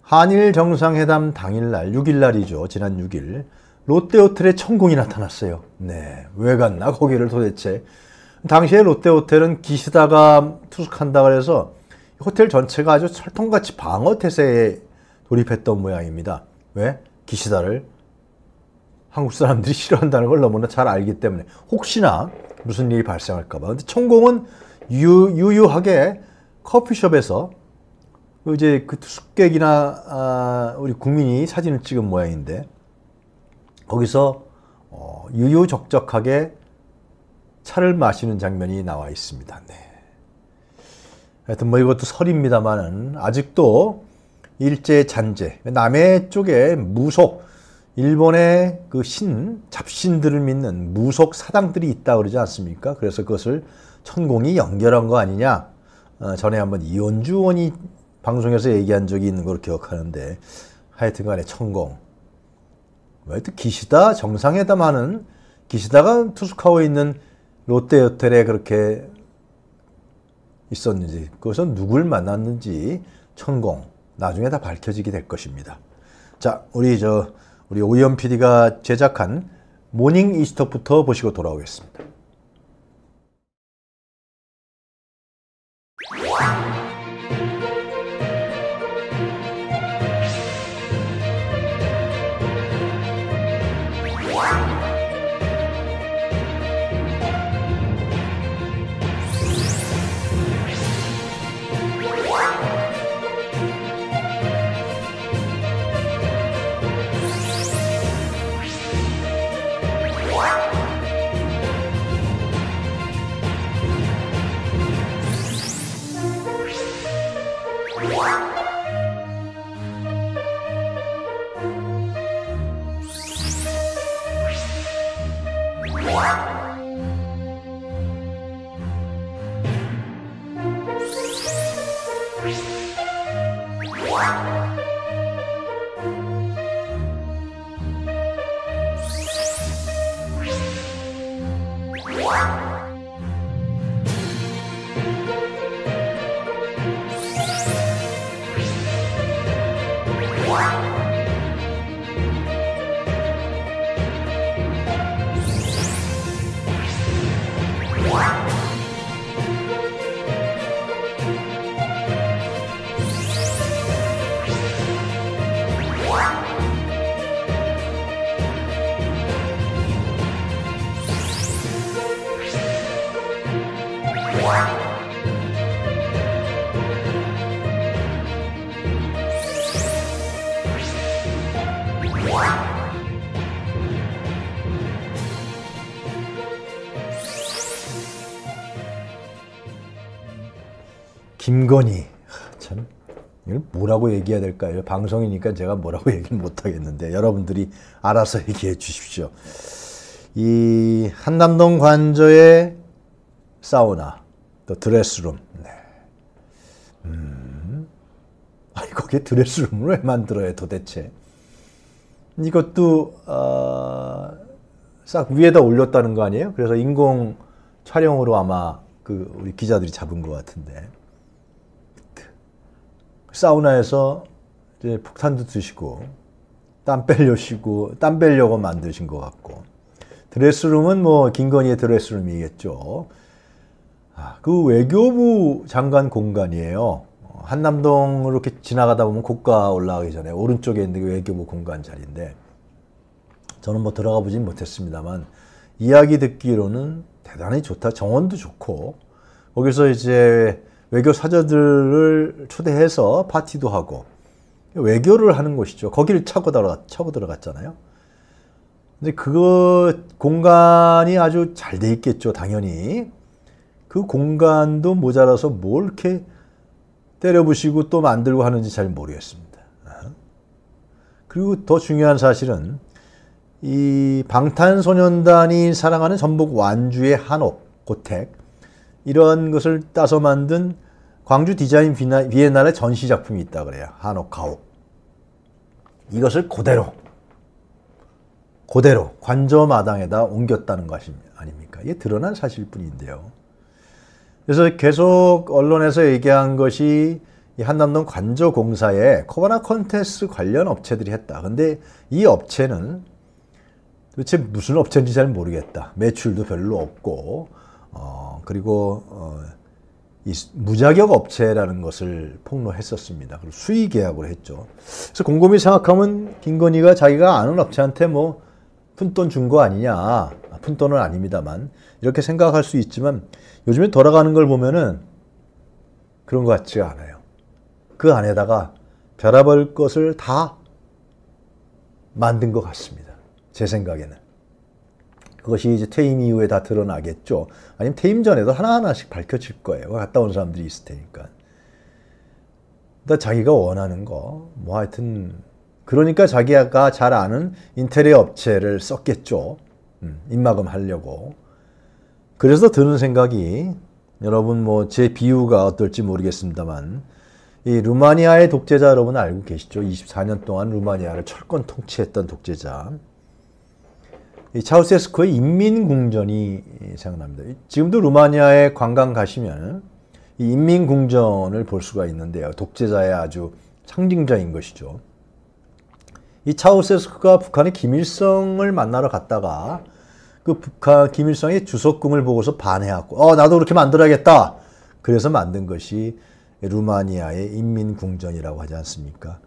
한일 정상회담 당일날 6일날이죠. 지난 6일 롯데호텔에 천공이 나타났어요. 네, 왜 갔나 거기를 도대체. 당시에 롯데호텔은 기시다가 투숙한다 그래서 호텔 전체가 아주 철통같이 방어태세에 돌입했던 모양입니다. 왜? 기시다를 한국 사람들이 싫어한다는 걸 너무나 잘 알기 때문에 혹시나 무슨 일이 발생할까봐. 근데 천공은 유, 유하게 커피숍에서 이제 그 숙객이나 아, 우리 국민이 사진을 찍은 모양인데 거기서 어, 유유적적하게 차를 마시는 장면이 나와 있습니다. 네. 하여튼 뭐 이것도 설입니다만은 아직도 일제 잔재 남해 쪽에 무속 일본의 그 신, 잡신들을 믿는 무속 사당들이 있다 고 그러지 않습니까? 그래서 그것을 천공이 연결한 거 아니냐? 어, 전에 한번 이원주 원이 방송에서 얘기한 적이 있는 걸 기억하는데 하여튼 간에 천공. 왜또 기시다 정상회담하는 기시다가 투스카오 있는 롯데호텔에 그렇게 있었는지 그것은 누굴 만났는지 천공 나중에 다 밝혀지게 될 것입니다. 자 우리 저 우리 오이연 PD가 제작한 모닝 이스터부터 보시고 돌아오겠습니다. 김건희 참 이걸 뭐라고 얘기해야 될까요? 방송이니까 제가 뭐라고 얘기를 못 하겠는데 여러분들이 알아서 얘기해 주십시오. 이 한남동 관저의 사우나, 또 드레스룸. 네. 음. 아니 거기에 드레스룸을 왜 만들어요 도대체? 이것도 어, 싹 위에다 올렸다는 거 아니에요? 그래서 인공 촬영으로 아마 그 우리 기자들이 잡은 것 같은데. 사우나에서 이제 폭탄도 드시고 땀 빼려시고 땀 빼려고 만드신 것 같고 드레스룸은 뭐 김건희의 드레스룸이겠죠. 아, 그 외교부 장관 공간이에요. 한남동 이렇게 지나가다 보면 고가 올라가기 전에 오른쪽에 있는 게 외교부 공간 자리인데 저는 뭐 들어가 보진 못했습니다만 이야기 듣기로는 대단히 좋다. 정원도 좋고 거기서 이제 외교 사자들을 초대해서 파티도 하고 외교를 하는 곳이죠. 거기를 차고 들어갔, 차고 들어갔잖아요. 근데 그 공간이 아주 잘 돼 있겠죠, 당연히. 그 공간도 모자라서 뭘 이렇게 때려부시고 또 만들고 하는지 잘 모르겠습니다. 그리고 더 중요한 사실은 이 방탄소년단이 사랑하는 전북 완주의 한옥, 고택 이런 것을 따서 만든 광주 디자인 비엔날에 전시 작품이 있다 그래요. 한옥가옥. 이것을 그대로 그대로 관저마당에다 옮겼다는 것 아닙니까? 이게 드러난 사실 뿐인데요. 그래서 계속 언론에서 얘기한 것이 한남동 관저공사에 코바나 컨테스 관련 업체들이 했다. 근데 이 업체는 도대체 무슨 업체인지 잘 모르겠다. 매출도 별로 없고, 어, 그리고, 어, 무자격 업체라는 것을 폭로했었습니다. 그리고 수의 계약을 했죠. 그래서 곰곰이 생각하면 김건희가 자기가 아는 업체한테 뭐 푼돈 준 거 아니냐. 아, 푼돈은 아닙니다만. 이렇게 생각할 수 있지만 요즘에 돌아가는 걸 보면은 그런 것 같지가 않아요. 그 안에다가 벼라벌 것을 다 만든 것 같습니다. 제 생각에는. 그것이 이제 퇴임 이후에 다 드러나겠죠. 아니면 퇴임 전에도 하나하나씩 밝혀질 거예요. 갔다 온 사람들이 있을 테니까. 그러니까 자기가 원하는 거, 뭐 하여튼, 그러니까 자기가 잘 아는 인테리어 업체를 썼겠죠. 음, 입마금 하려고. 그래서 드는 생각이, 여러분 뭐 제 비유가 어떨지 모르겠습니다만, 이 루마니아의 독재자 여러분 알고 계시죠? 24년 동안 루마니아를 철권 통치했던 독재자. 차우세스코의 인민궁전이 생각납니다. 지금도 루마니아에 관광 가시면 이 인민궁전을 볼 수가 있는데요. 독재자의 아주 상징자인 것이죠. 이 차우세스크가 북한의 김일성을 만나러 갔다가 그 북한 김일성의 주석궁을 보고서 반해갖고 어 나도 그렇게 만들어야겠다. 그래서 만든 것이 루마니아의 인민궁전이라고 하지 않습니까?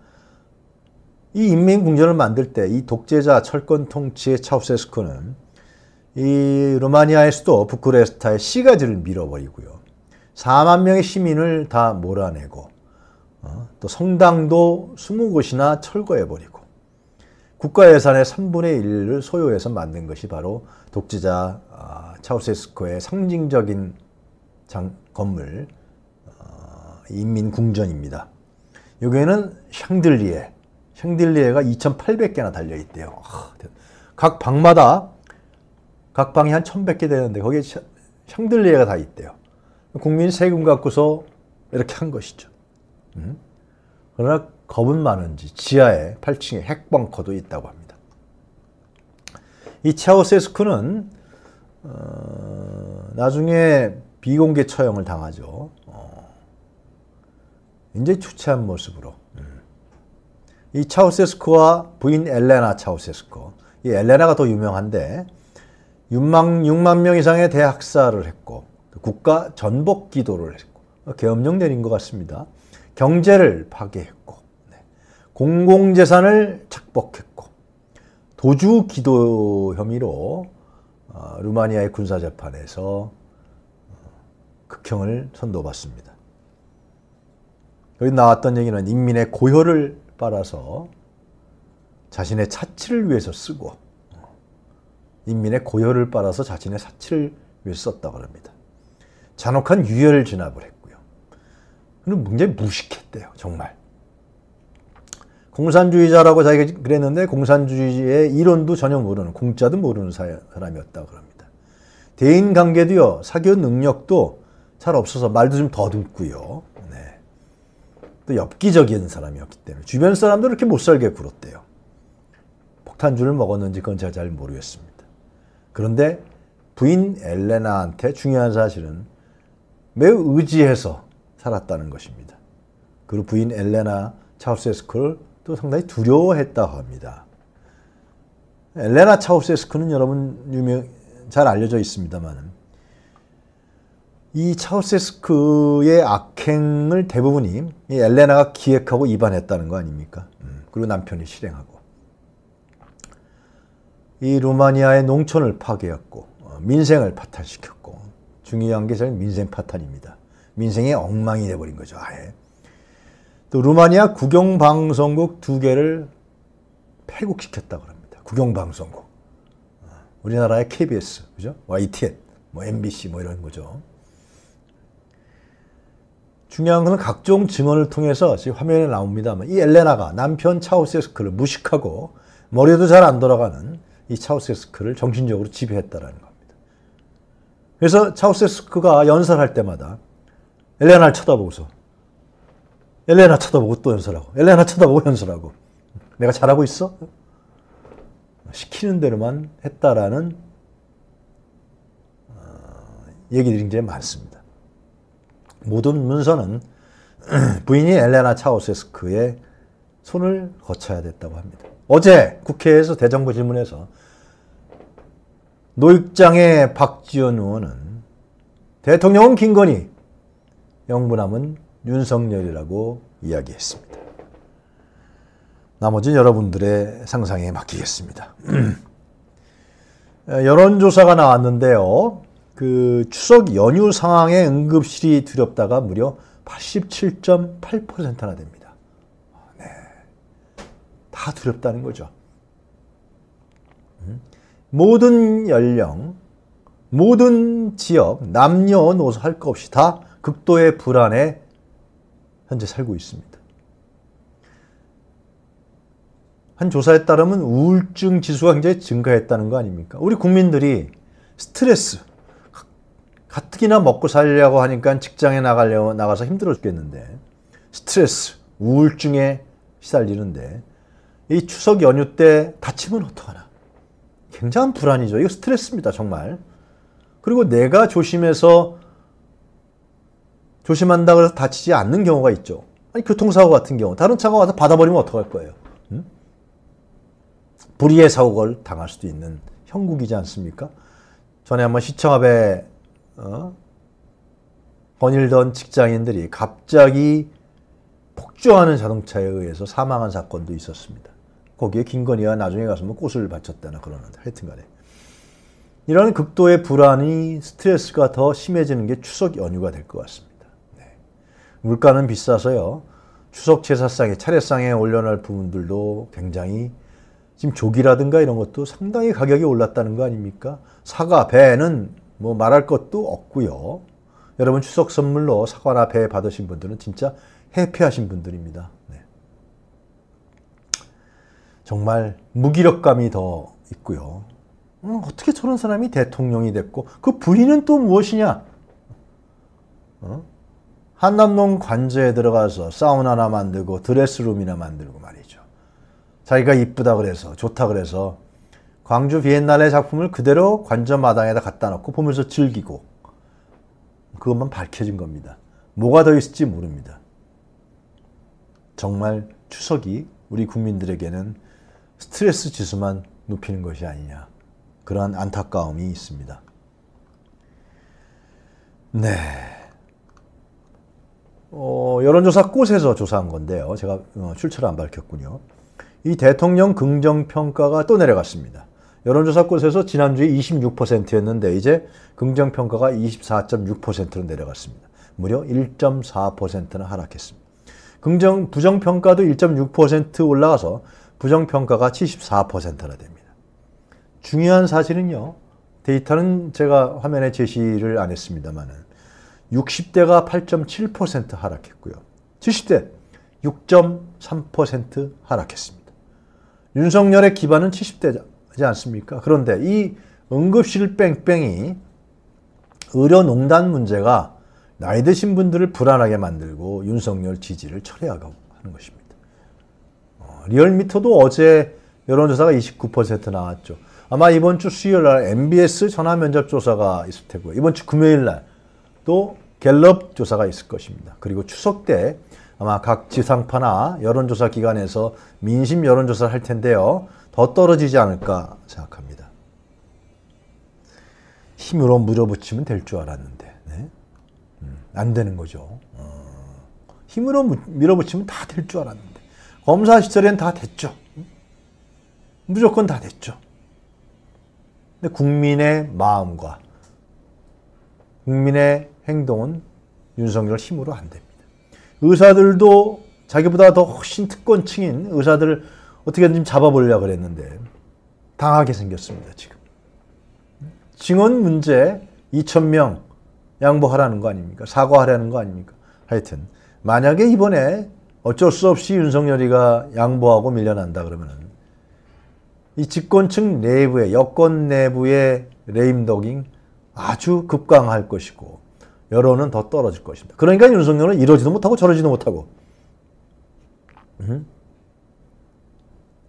이 인민궁전을 만들 때 이 독재자 철권 통치의 차우세스코는이 루마니아의 수도 부쿠레스타의 시가지를 밀어버리고요. 4만 명의 시민을 다 몰아내고 어, 또 성당도 20곳이나 철거해버리고 국가 예산의 3분의 1을 소요해서 만든 것이 바로 독재자 아, 차우세스코의 상징적인 장, 건물 어, 인민궁전입니다. 여기에는 샹들리에 샹들리에가 2,800개나 달려있대요. 아, 각 방마다 각 방이 한 1,100개 되는데 거기에 샹들리에가 다 있대요. 국민 세금 갖고서 이렇게 한 것이죠. 음? 그러나 겁은 많은지 지하에 8층에 핵벙커도 있다고 합니다. 이 차오세스쿠는 어, 나중에 비공개 처형을 당하죠. 어, 이제 추체한 모습으로 이차우세스코와 부인 엘레나 차우세스코이 엘레나가 더 유명한데 6만, 6만 명 이상의 대학살을 했고 국가 전복 기도를 했고 계엄령 내린 것 같습니다. 경제를 파괴했고 네. 공공재산을 착복했고 도주 기도 혐의로 어, 루마니아의 군사재판에서 어, 극형을 선도받습니다. 여기 나왔던 얘기는 인민의 고혈을 빨아서 자신의 차치를 위해서 쓰고 인민의 고열을 빨아서 자신의 사치를 위해서 썼다고 합니다. 잔혹한 유혈 진압을 했고요. 그는 굉장히 무식했대요. 정말. 공산주의자라고 자기가 그랬는데 공산주의의 이론도 전혀 모르는 공짜도 모르는 사람이었다고 합니다. 대인관계도요. 사교 능력도 잘 없어서 말도 좀 더듬고요. 또 엽기적인 사람이었기 때문에 주변 사람도 이렇게 못 살게 굴었대요. 폭탄주를 먹었는지 그건 제가 잘 모르겠습니다. 그런데 부인 엘레나한테 중요한 사실은 매우 의지해서 살았다는 것입니다. 그리고 부인 엘레나 차우세스크를 또 상당히 두려워했다고 합니다. 엘레나 차우세스크는 여러분 유명 잘 알려져 있습니다만 이 차우세스크의 악행을 대부분이 엘레나가 기획하고 입안했다는 거 아닙니까? 음, 그리고 남편이 실행하고. 이 루마니아의 농촌을 파괴했고 어, 민생을 파탄시켰고 중요한 게 사실 민생 파탄입니다. 민생이 엉망이 돼버린 거죠. 아예. 또 루마니아 국영방송국 두 개를 폐국시켰다고 합니다. 국영방송국. 어, 우리나라의 KBS, 그죠? YTN, 뭐 MBC 뭐 이런 거죠. 중요한 것은 각종 증언을 통해서 지금 화면에 나옵니다만 이 엘레나가 남편 차우세스크를 무식하고 머리도 잘 안 돌아가는 이 차우세스크를 정신적으로 지배했다라는 겁니다. 그래서 차우세스크가 연설할 때마다 엘레나를 쳐다보고서 엘레나 쳐다보고 또 연설하고 엘레나 쳐다보고 연설하고 내가 잘하고 있어? 시키는 대로만 했다라는 어, 얘기들이 굉장 많습니다. 모든 문서는 부인이 엘레나 차오세스크의 손을 거쳐야 됐다고 합니다. 어제 국회에서 대정부 질문에서 노익장의 박지원 의원은 대통령은 김건희, 영부남은 윤석열이라고 이야기했습니다. 나머지는 여러분들의 상상에 맡기겠습니다. 여론조사가 나왔는데요. 그 추석 연휴 상황에 응급실이 두렵다가 무려 87.8%나 됩니다. 네. 다 두렵다는 거죠. 음? 모든 연령, 모든 지역, 남녀노소 할 것 없이 다 극도의 불안에 현재 살고 있습니다. 한 조사에 따르면 우울증 지수가 굉장히 증가했다는 거 아닙니까? 우리 국민들이 스트레스, 가뜩이나 먹고 살려고 하니까 직장에 나가려 나가서 힘들어 죽겠는데 스트레스, 우울증에 시달리는데 이 추석 연휴 때 다치면 어떡하나 굉장한 불안이죠. 이거 스트레스입니다. 정말. 그리고 내가 조심해서 조심한다 그래서 다치지 않는 경우가 있죠. 아니 교통사고 같은 경우 다른 차가 와서 받아버리면 어떡할 거예요. 음? 불의의 사고를 당할 수도 있는 형국이지 않습니까? 전에 한번 시청 앞에 어? 거닐던 직장인들이 갑자기 폭주하는 자동차에 의해서 사망한 사건도 있었습니다. 거기에 김건희가 나중에 가서 뭐 꽃을 바쳤다나 그러는데 하여튼간에 이런 극도의 불안이 스트레스가 더 심해지는 게 추석 연휴가 될 것 같습니다. 네. 물가는 비싸서요. 추석 제사상에 차례상에 올려놓을 부분들도 굉장히 지금 조기라든가 이런 것도 상당히 가격이 올랐다는 거 아닙니까? 사과, 배는 뭐 말할 것도 없고요. 여러분 추석 선물로 사과나 배 받으신 분들은 진짜 해피하신 분들입니다. 네. 정말 무기력감이 더 있고요. 음, 어떻게 저런 사람이 대통령이 됐고 그 부인은 또 무엇이냐? 어? 한남동 관저에 들어가서 사우나나 만들고 드레스룸이나 만들고 말이죠. 자기가 이쁘다 그래서 좋다 그래서 광주 비엔날레 작품을 그대로 관전마당에다 갖다 놓고 보면서 즐기고 그것만 밝혀진 겁니다. 뭐가 더 있을지 모릅니다. 정말 추석이 우리 국민들에게는 스트레스 지수만 높이는 것이 아니냐 그러한 안타까움이 있습니다. 네. 어, 여론조사 꽃에서 조사한 건데요. 제가 어, 출처를 안 밝혔군요. 이 대통령 긍정평가가 또 내려갔습니다. 여론조사 곳에서 지난주에 26%였는데 이제 긍정평가가 24.6%로 내려갔습니다. 무려 1.4%나 하락했습니다. 긍정 부정평가도 1.6% 올라가서 부정평가가 74%나 됩니다. 중요한 사실은요. 데이터는 제가 화면에 제시를 안 했습니다만은 60대가 8.7% 하락했고요. 70대 6.3% 하락했습니다. 윤석열의 기반은 7 0대죠 하지 않습니까? 그런데 이 응급실 뺑뺑이 의료농단 문제가 나이 드신 분들을 불안하게 만들고 윤석열 지지를 철회하고 하는 것입니다. 어, 리얼미터도 어제 여론조사가 29% 나왔죠. 아마 이번 주 수요일 날 MBS 전화 면접 조사가 있을 테고요. 이번 주 금요일 날 또 갤럽 조사가 있을 것입니다. 그리고 추석 때 아마 각 지상파나 여론조사 기관에서 민심 여론조사를 할 텐데요. 더떨어지지 않을까 생각합니다. 힘으로 물어붙이면 될 줄 알았는데 네? 음, 안 되는 거죠. 어, 힘으로 밀어붙이면 다 될 줄 알았는데 검사 시절엔 다 됐죠. 음? 무조건 다 됐죠. 근데 국민의 마음과 국민의 행동은 윤석열 힘으로 안 됩니다. 의사들도 자기보다 더 훨씬 특권층인 의사들 어떻게든 좀 잡아보려고 그랬는데 당하게 생겼습니다. 지금. 증언 문제 2천명 양보하라는 거 아닙니까? 사과하라는 거 아닙니까? 하여튼 만약에 이번에 어쩔 수 없이 윤석열이가 양보하고 밀려난다 그러면은 이 집권층 내부의 여권 내부의 레임덕잉 아주 급강할 것이고 여론은 더 떨어질 것입니다. 그러니까 윤석열은 이러지도 못하고 저러지도 못하고 음?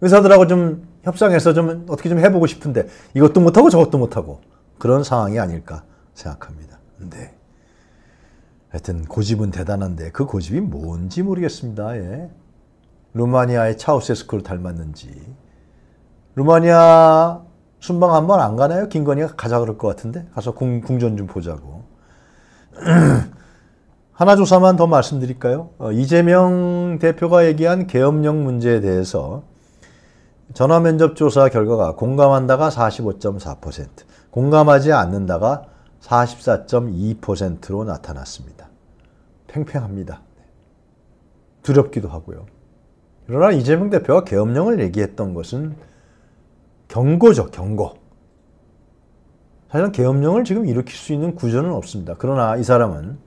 의사들하고 좀 협상해서 좀 어떻게 좀 해보고 싶은데 이것도 못하고 저것도 못하고 그런 상황이 아닐까 생각합니다. 네. 하여튼 고집은 그 대단한데 그 고집이 뭔지 모르겠습니다. 예. 루마니아의 차우세스크를 닮았는지 루마니아 순방 한 번 안 가나요? 김건희가 가자 그럴 것 같은데 가서 궁, 궁전 좀 보자고 하나 조사만 더 말씀드릴까요? 어, 이재명 대표가 얘기한 계엄령 문제에 대해서 전화 면접 조사 결과가 공감한다가 45.4%, 공감하지 않는다가 44.2%로 나타났습니다. 팽팽합니다. 두렵기도 하고요. 그러나 이재명 대표가 계엄령을 얘기했던 것은 경고죠, 경고. 사실은 계엄령을 지금 일으킬 수 있는 구조는 없습니다. 그러나 이 사람은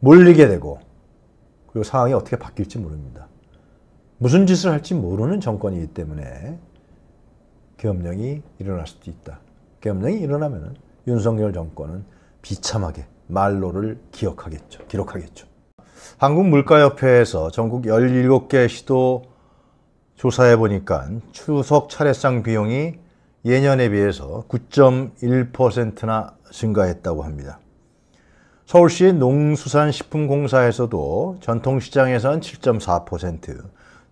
몰리게 되고 그리고 상황이 어떻게 바뀔지 모릅니다. 무슨 짓을 할지 모르는 정권이기 때문에 계엄령이 일어날 수도 있다. 계엄령이 일어나면 윤석열 정권은 비참하게 말로를 기억하겠죠. 기록하겠죠. 한국물가협회에서 전국 17개 시도 조사해 보니까 추석 차례상 비용이 예년에 비해서 9.1%나 증가했다고 합니다. 서울시 농수산식품공사에서도 전통시장에선 7.4%,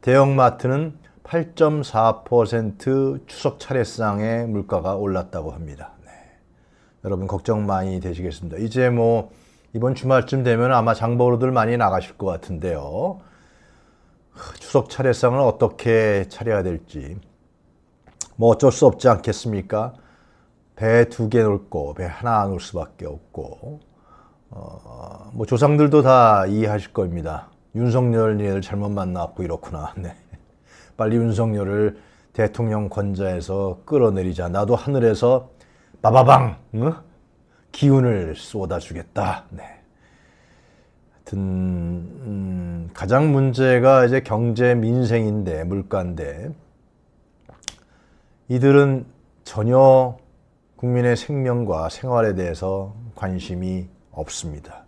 대형마트는 8.4% 추석 차례상의 물가가 올랐다고 합니다. 네. 여러분 걱정 많이 되시겠습니다. 이제 뭐 이번 주말쯤 되면 아마 장보러들 많이 나가실 것 같은데요. 추석 차례상을 어떻게 차려야 될지 뭐 어쩔 수 없지 않겠습니까? 배 두개 놓고 배 하나 놓을 수밖에 없고 어, 뭐 조상들도 다 이해하실 겁니다. 윤석열을 잘못 만났고 이렇구나. 네. 빨리 윤석열을 대통령 권좌에서 끌어내리자. 나도 하늘에서 바바방 응? 기운을 쏟아주겠다. 네. 음, 가장 문제가 이제 경제 민생인데 물가인데 이들은 전혀 국민의 생명과 생활에 대해서 관심이 없습니다.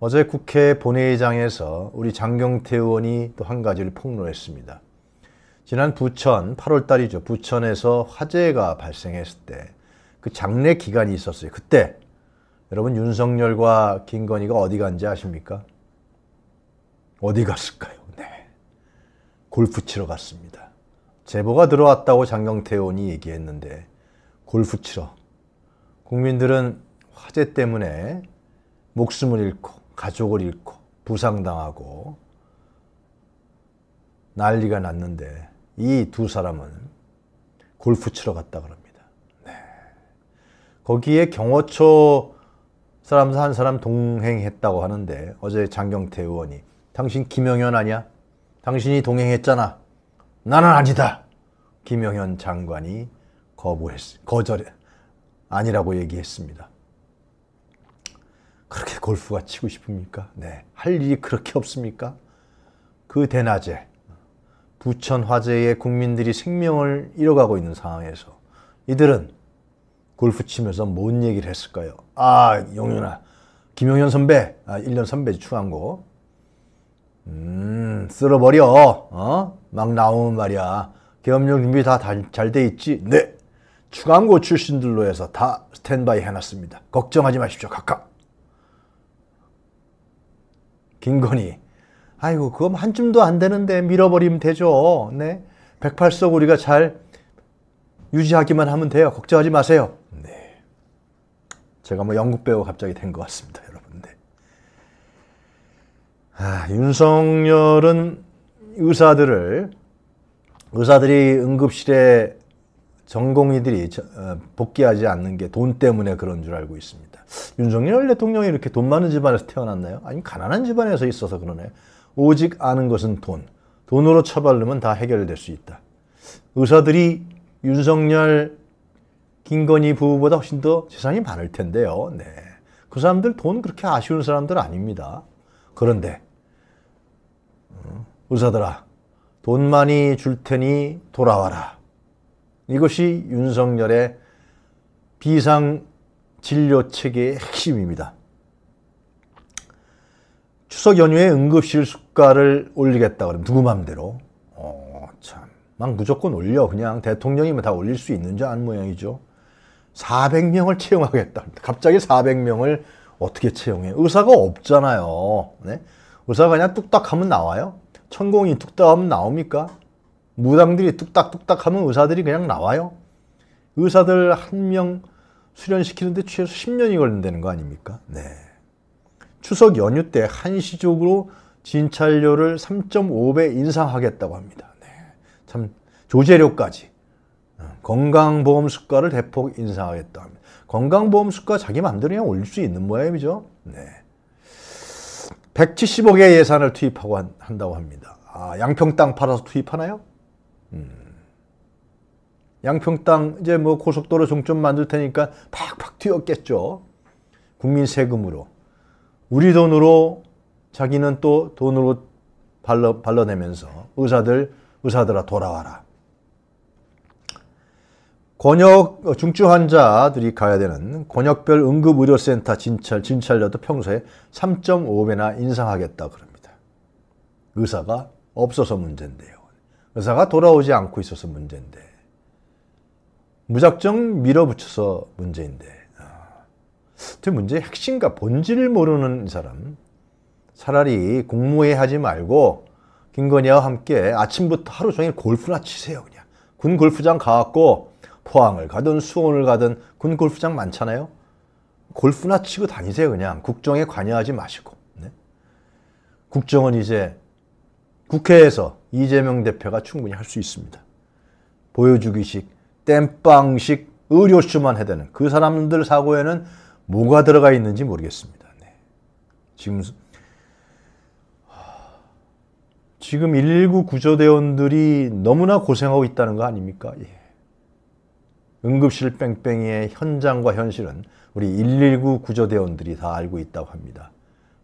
어제 국회 본회의장에서 우리 장경태 의원이 또 한 가지를 폭로했습니다. 지난 부천, 8월달이죠. 부천에서 화재가 발생했을 때 그 장례 기간이 있었어요. 그때 여러분 윤석열과 김건희가 어디 간지 아십니까? 어디 갔을까요? 네. 골프 치러 갔습니다. 제보가 들어왔다고 장경태 의원이 얘기했는데 골프 치러 국민들은 화재 때문에 목숨을 잃고 가족을 잃고 부상당하고 난리가 났는데 이 두 사람은 골프 치러 갔다 그럽니다. 네. 거기에 경호처 사람 한 사람 동행했다고 하는데 어제 장경태 의원이 당신 김영현 아니야? 당신이 동행했잖아. 나는 아니다. 김영현 장관이 거부했 거절해 아니라고 얘기했습니다. 그렇게 골프가 치고 싶습니까? 네. 할 일이 그렇게 없습니까? 그 대낮에 부천 화재에 국민들이 생명을 잃어가고 있는 상황에서 이들은 골프 치면서 뭔 얘기를 했을까요? 아, 영윤아. 김용현 선배. 아, 1년 선배 추한고. 음, 쓸어버려. 어? 막 나오면 말이야. 계엄령 준비 다 잘 돼 있지? 네. 추강고 출신들로 해서 다 스탠바이 해놨습니다. 걱정하지 마십시오, 각각. 김건희. 아이고, 그거 한 줌도 안 되는데 밀어버리면 되죠. 네. 108석 우리가 잘 유지하기만 하면 돼요. 걱정하지 마세요. 네. 제가 뭐 영국 배우 갑자기 된 것 같습니다, 네. 아, 윤석열은 의사들을, 의사들이 응급실에 전공의들이 어, 복귀하지 않는 게 돈 때문에 그런 줄 알고 있습니다. 윤석열 대통령이 이렇게 돈 많은 집안에서 태어났나요? 아니면 가난한 집안에서 있어서 그러나 오직 아는 것은 돈. 돈으로 처벌하면 다 해결될 수 있다. 의사들이 윤석열, 김건희 부부보다 훨씬 더 재산이 많을 텐데요. 네. 그 사람들 돈 그렇게 아쉬운 사람들 아닙니다. 그런데 음, 의사들아 돈 많이 줄 테니 돌아와라. 이것이 윤석열의 비상 진료 체계의 핵심입니다. 추석 연휴에 응급실 수가를 올리겠다 그러면 누구 맘대로 어, 참. 막 무조건 올려 그냥 대통령이면 뭐 다 올릴 수 있는 줄 아는 모양이죠. 400명을 채용하겠다. 갑자기 400명을 어떻게 채용해? 의사가 없잖아요. 네? 의사가 그냥 뚝딱 하면 나와요. 천공이 뚝딱 하면 나옵니까? 무당들이 뚝딱뚝딱 하면 의사들이 그냥 나와요. 의사들 한명 수련시키는데 최소 10년이 걸린다는 거 아닙니까? 네. 추석 연휴 때 한시적으로 진찰료를 3.5배 인상하겠다고 합니다. 네. 참조재료까지 어, 건강보험 수가를 대폭 인상하겠다 합니다. 건강보험 수가 자기 마음대로 그냥 올릴 수 있는 모양이죠. 네. 170억의 예산을 투입하고 한, 다고 합니다. 아, 양평 땅 팔아서 투입하나요? 음. 양평땅 이제 뭐 고속도로 종점 만들 테니까 팍팍 뛰었겠죠. 국민 세금으로. 우리 돈으로 자기는 또 돈으로 발러, 발러내면서 의사들, 의사들아 돌아와라. 권역, 어, 중추 환자들이 가야 되는 권역별 응급의료센터 진찰, 진찰료도 평소에 3.5배나 인상하겠다 그럽니다. 의사가 없어서 문제인데요. 의사가 돌아오지 않고 있어서 문제인데. 무작정 밀어붙여서 문제인데 그 아. 문제의 핵심과 본질을 모르는 사람 차라리 공무회 하지 말고 김건희와 함께 아침부터 하루 종일 골프나 치세요 그냥 군 골프장 가갖고 포항을 가든 수원을 가든 군 골프장 많잖아요 골프나 치고 다니세요 그냥 국정에 관여하지 마시고 네? 국정은 이제 국회에서 이재명 대표가 충분히 할 수 있습니다 보여주기식 땜빵식 의료쇼만 해야되는그 사람들 사고에는 뭐가 들어가 있는지 모르겠습니다. 네. 지금 지금 119 구조대원들이 너무나 고생하고 있다는 거 아닙니까? 예. 응급실 뺑뺑이의 현장과 현실은 우리 119 구조대원들이 다 알고 있다고 합니다.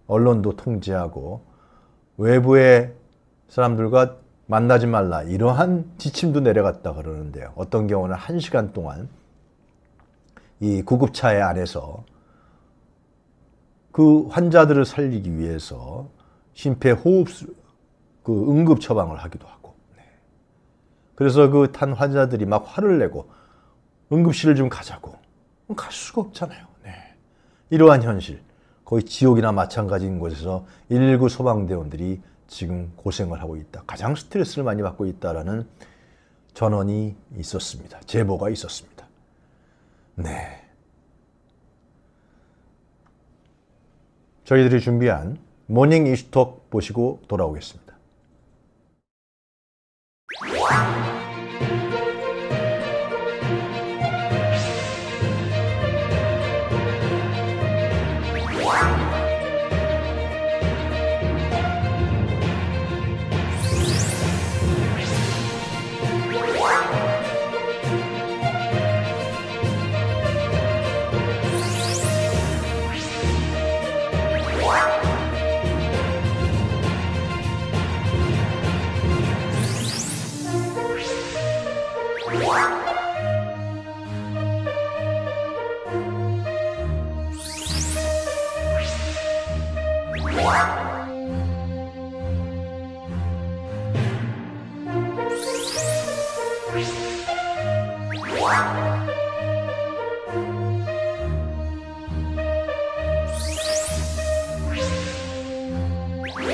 언론도 통제하고 외부의 사람들과 만나지 말라 이러한 지침도 내려갔다 그러는데요. 어떤 경우는 한 시간 동안 이 구급차에 안에서 그 환자들을 살리기 위해서 심폐호흡 그 응급 처방을 하기도 하고 네. 그래서 그 탄 환자들이 막 화를 내고 응급실을 좀 가자고 갈 수가 없잖아요. 네. 이러한 현실 거의 지옥이나 마찬가지인 곳에서 119 소방대원들이 지금 고생을 하고 있다. 가장 스트레스를 많이 받고 있다라는 전원이 있었습니다. 제보가 있었습니다. 네. 저희들이 준비한 모닝 이슈톡 보시고 돌아오겠습니다.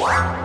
Wow.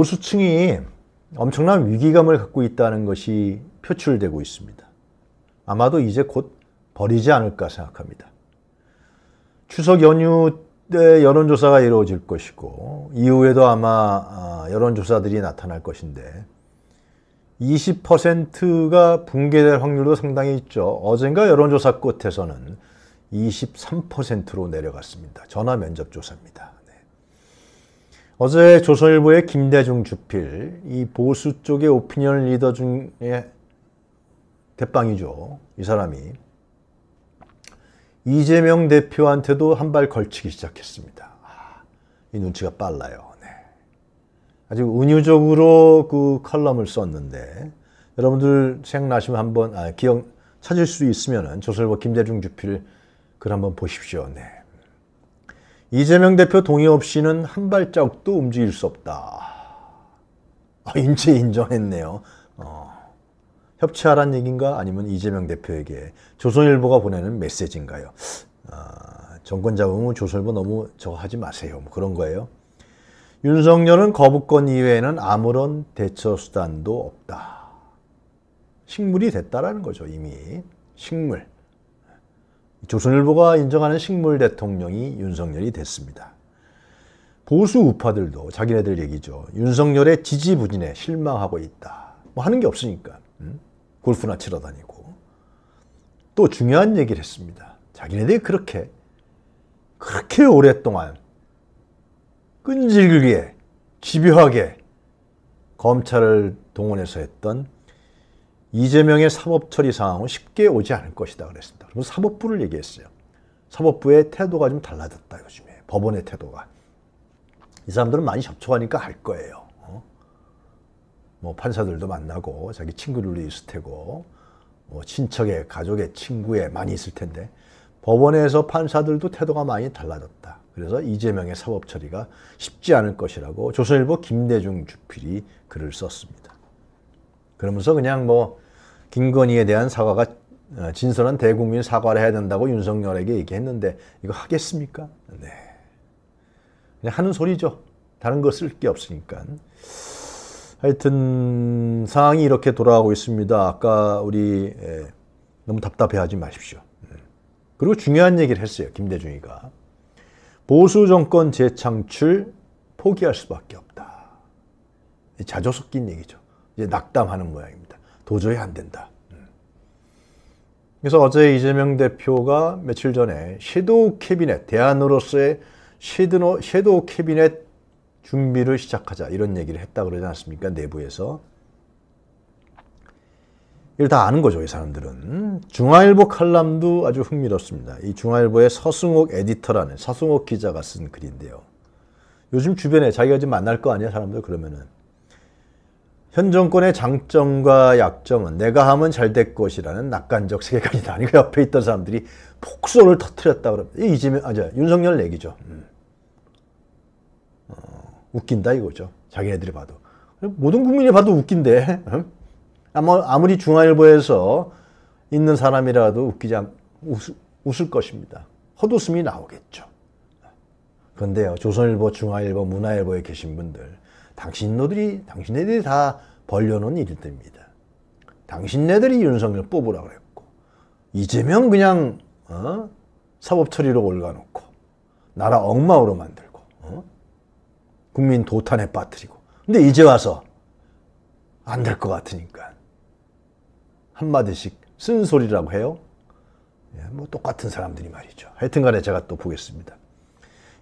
보수층이 엄청난 위기감을 갖고 있다는 것이 표출되고 있습니다. 아마도 이제 곧 버리지 않을까 생각합니다. 추석 연휴 때 여론조사가 이루어질 것이고 이후에도 아마 아, 여론조사들이 나타날 것인데 20%가 붕괴될 확률도 상당히 있죠. 어젠가 여론조사 끝에서는 23%로 내려갔습니다. 전화 면접 조사입니다. 어제 조선일보의 김대중 주필, 이 보수 쪽의 오피니언 리더 중에 대빵이죠. 이 사람이. 이재명 대표한테도 한 발 걸치기 시작했습니다. 아, 이 눈치가 빨라요. 네. 아주 은유적으로 그 컬럼을 썼는데, 여러분들 생각나시면 한번, 아, 기억, 찾을 수있으면 조선일보 김대중 주필 글 한번 보십시오. 네. 이재명 대표 동의 없이는 한 발짝도 움직일 수 없다. 아, 인제 인정했네요. 어, 협치하란 얘기인가 아니면 이재명 대표에게 조선일보가 보내는 메시지인가요? 아, 정권 잡으면 조선일보 너무 저거 하지 마세요. 뭐 그런 거예요. 윤석열은 거부권 이외에는 아무런 대처 수단도 없다. 식물이 됐다라는 거죠. 이미 식물. 조선일보가 인정하는 식물 대통령이 윤석열이 됐습니다. 보수 우파들도 자기네들 얘기죠. 윤석열의 지지부진에 실망하고 있다. 뭐 하는 게 없으니까. 음? 골프나 치러 다니고. 또 중요한 얘기를 했습니다. 자기네들이 그렇게, 그렇게 오랫동안 끈질기게, 집요하게 검찰을 동원해서 했던 이재명의 사법처리 상황은 쉽게 오지 않을 것이다 그랬습니다. 그럼 사법부를 얘기했어요. 사법부의 태도가 좀 달라졌다 요즘에 법원의 태도가 이 사람들은 많이 접촉하니까 알 거예요. 어? 뭐 판사들도 만나고 자기 친구들도 있을 테고 뭐 친척의 가족의 친구에 많이 있을 텐데 법원에서 판사들도 태도가 많이 달라졌다. 그래서 이재명의 사법 처리가 쉽지 않을 것이라고 조선일보 김대중 주필이 글을 썼습니다. 그러면서 그냥 뭐 김건희에 대한 사과가 어, 진솔한 대국민 사과를 해야 된다고 윤석열에게 얘기했는데 이거 하겠습니까? 네. 그냥 하는 소리죠. 다른 거 쓸 게 없으니까. 하여튼 상황이 이렇게 돌아가고 있습니다. 아까 우리 예, 너무 답답해하지 마십시오. 예. 그리고 중요한 얘기를 했어요. 김대중이가. 보수 정권 재창출 포기할 수밖에 없다. 자조 섞인 얘기죠. 이제 낙담하는 모양입니다. 도저히 안 된다. 그래서 어제 이재명 대표가 며칠 전에 섀도우 캐비넷, 대안으로서의 섀도우, 섀도우 캐비넷 준비를 시작하자 이런 얘기를 했다 그러지 않습니까? 았 내부에서. 이걸 다 아는 거죠, 이 사람들은. 중화일보 칼럼도 아주 흥미롭습니다. 이 중화일보의 서승옥 에디터라는 서승옥 기자가 쓴 글인데요. 요즘 주변에 자기가 지금 만날 거 아니야, 사람들 그러면은. 현 정권의 장점과 약점은 내가 하면 잘 될 것이라는 낙관적 세계관이다. 그니까 옆에 있던 사람들이 폭소를 터트렸다 그러면 이재명 아저 윤석열 얘기죠. 음. 어, 웃긴다 이거죠. 자기네들이 봐도 모든 국민이 봐도 웃긴데 음? 아무리 중앙일보에서 있는 사람이라도 웃기지 않, 웃, 웃을 것입니다. 헛웃음이 나오겠죠. 그데요 조선일보, 중앙일보, 문화일보에 계신 분들 당신너들이 당신네들이 다 벌려놓은 일들입니다. 당신네들이 윤석열 뽑으라 그랬고 이재명 그냥 어? 사법 처리로 올가놓고 나라 엉망으로 만들고 어? 국민 도탄에 빠뜨리고 근데 이제 와서 안 될 것 같으니까 한마디씩 쓴소리라고 해요. 예, 뭐 똑같은 사람들이 말이죠. 하여튼간에 제가 또 보겠습니다.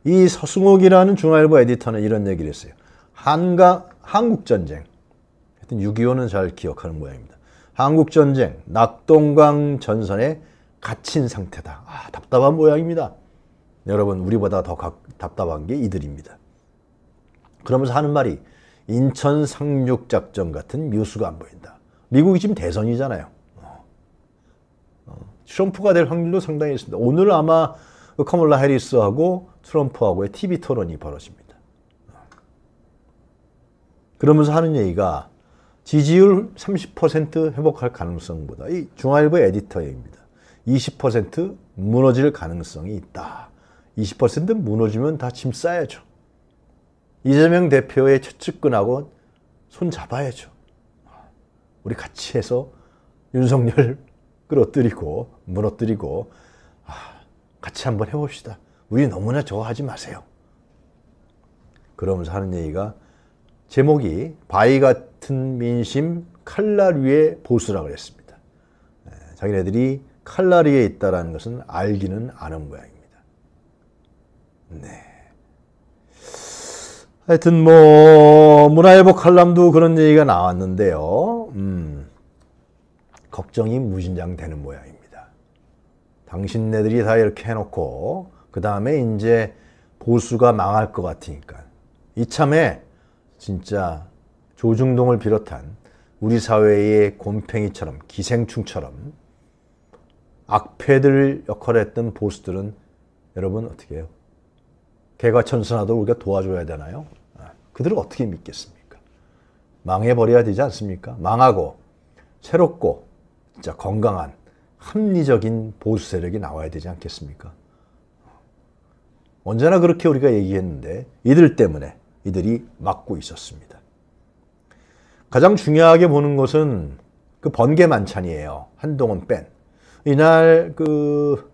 이 서승옥이라는 중앙일보 에디터는 이런 얘기를 했어요. 한가 한국전쟁 하여튼 6.25는 잘 기억하는 모양입니다. 한국전쟁 낙동강 전선에 갇힌 상태다. 아, 답답한 모양입니다. 여러분 우리보다 더 가, 답답한 게 이들입니다. 그러면서 하는 말이 인천 상륙작전 같은 묘수가 안 보인다. 미국이 지금 대선이잖아요. 어. 어. 트럼프가 될 확률도 상당히 있습니다. 오늘 아마 그 커멀라 해리스하고 트럼프하고의 TV 토론이 벌어집니다. 그러면서 하는 얘기가 지지율 30% 회복할 가능성보다 이 중앙일보 에디터입니다. 20% 무너질 가능성이 있다. 20% 무너지면 다 짐 싸야죠. 이재명 대표의 최측근하고 손 잡아야죠. 우리 같이 해서 윤석열 끌어뜨리고 무너뜨리고 아, 같이 한번 해봅시다. 우리 너무나 좋아하지 마세요. 그러면서 하는 얘기가 제목이 바위 같은 민심 칼날 위에 보수라 그랬습니다. 네, 자기네들이 칼날 위에 있다라는 것은 알기는 아는 모양입니다. 네. 하여튼 뭐 문화일보 칼럼도 그런 얘기가 나왔는데요. 음, 걱정이 무진장 되는 모양입니다. 당신네들이 다 이렇게 해놓고 그 다음에 이제 보수가 망할 것 같으니까 이참에 진짜 조중동을 비롯한 우리 사회의 곰팽이처럼 기생충처럼 악패들 역할을 했던 보수들은 여러분 어떻게 해요? 개가 천선하도 우리가 도와줘야 되나요? 아, 그들을 어떻게 믿겠습니까? 망해버려야 되지 않습니까? 망하고 새롭고 진짜 건강한 합리적인 보수 세력이 나와야 되지 않겠습니까? 언제나 그렇게 우리가 얘기했는데 이들 때문에 이들이 막고 있었습니다. 가장 중요하게 보는 것은 그 번개 만찬이에요. 한동훈 뺀. 이날 그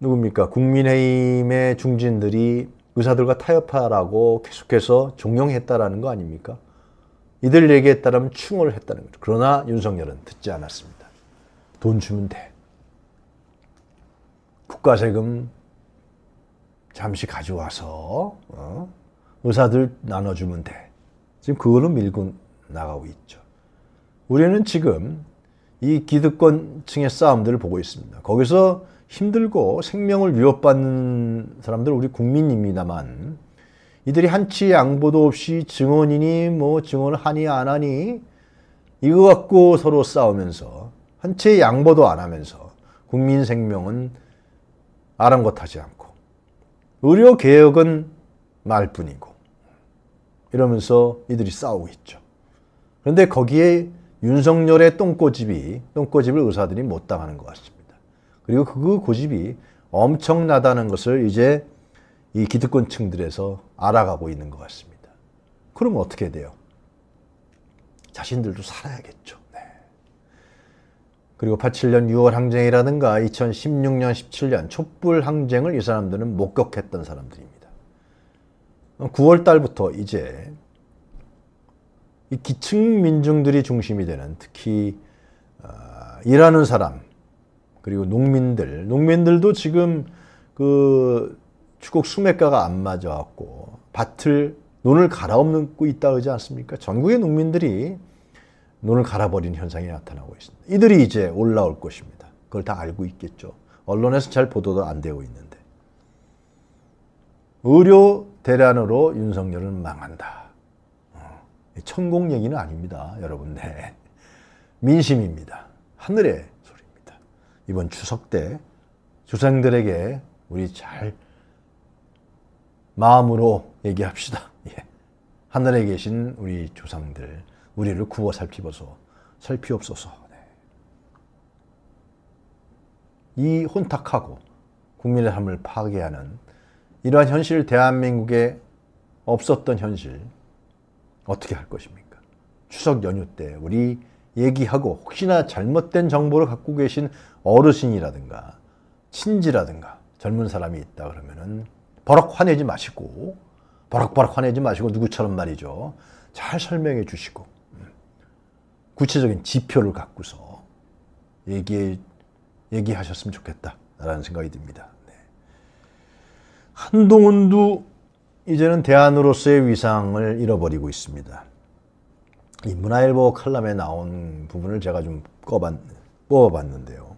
누굽니까? 국민의힘의 중진들이 의사들과 타협하라고 계속해서 종용했다라는 거 아닙니까? 이들 얘기에 따르면 충을 했다는 거죠. 그러나 윤석열은 듣지 않았습니다. 돈 주면 돼. 국가세금 잠시 가져와서 어? 의사들 나눠주면 돼. 지금 그걸로 밀고 나가고 있죠. 우리는 지금 이 기득권층의 싸움들을 보고 있습니다. 거기서 힘들고 생명을 위협받는 사람들 우리 국민입니다만 이들이 한치 양보도 없이 증언이니 뭐증언 하니 안 하니 이거 갖고 서로 싸우면서 한치 양보도 안 하면서 국민 생명은 아랑곳하지 않고 의료 개혁은 말뿐이고 이러면서 이들이 싸우고 있죠. 그런데 거기에 윤석열의 똥꼬집이 똥꼬집을 의사들이 못 당하는 것 같습니다. 그리고 그 고집이 엄청나다는 것을 이제 이 기득권층들에서 알아가고 있는 것 같습니다. 그러면 어떻게 돼요? 자신들도 살아야겠죠. 네. 그리고 87년 6월 항쟁이라든가 2016년 17년 촛불 항쟁을 이 사람들은 목격했던 사람들입니다. 9월 어, 달부터 이제 이 기층 민중들이 중심이 되는 특히 아, 일하는 사람 그리고 농민들 농민들도 지금 그축곡 수매가가 안맞아왔고 밭을 논을 갈아엎고 있다 그러지 않습니까? 전국의 농민들이 논을 갈아버린 현상이 나타나고 있습니다. 이들이 이제 올라올 것입니다. 그걸 다 알고 있겠죠. 언론에서 잘 보도도 안 되고 있는데. 의료 대란으로 윤석열은 망한다. 어, 천공 얘기는 아닙니다. 여러분, 네. 민심입니다. 하늘의 소리입니다. 이번 추석 때 조상들에게 우리 잘 마음으로 얘기합시다. 예. 하늘에 계신 우리 조상들, 우리를 구워 살피어서 살피옵소서. 네. 이 혼탁하고 국민의 삶을 파괴하는 이러한 현실 대한민국에 없었던 현실 어떻게 할 것입니까? 추석 연휴 때 우리 얘기하고 혹시나 잘못된 정보를 갖고 계신 어르신이라든가 친지라든가 젊은 사람이 있다 그러면은 버럭 화내지 마시고 버럭버럭 화내지 마시고 누구처럼 말이죠. 잘 설명해 주시고 음, 구체적인 지표를 갖고서 얘기 얘기하셨으면 좋겠다라는 생각이 듭니다. 한동훈도 이제는 대안으로서의 위상을 잃어버리고 있습니다. 이 문화일보 칼럼에 나온 부분을 제가 좀 뽑아봤는데요.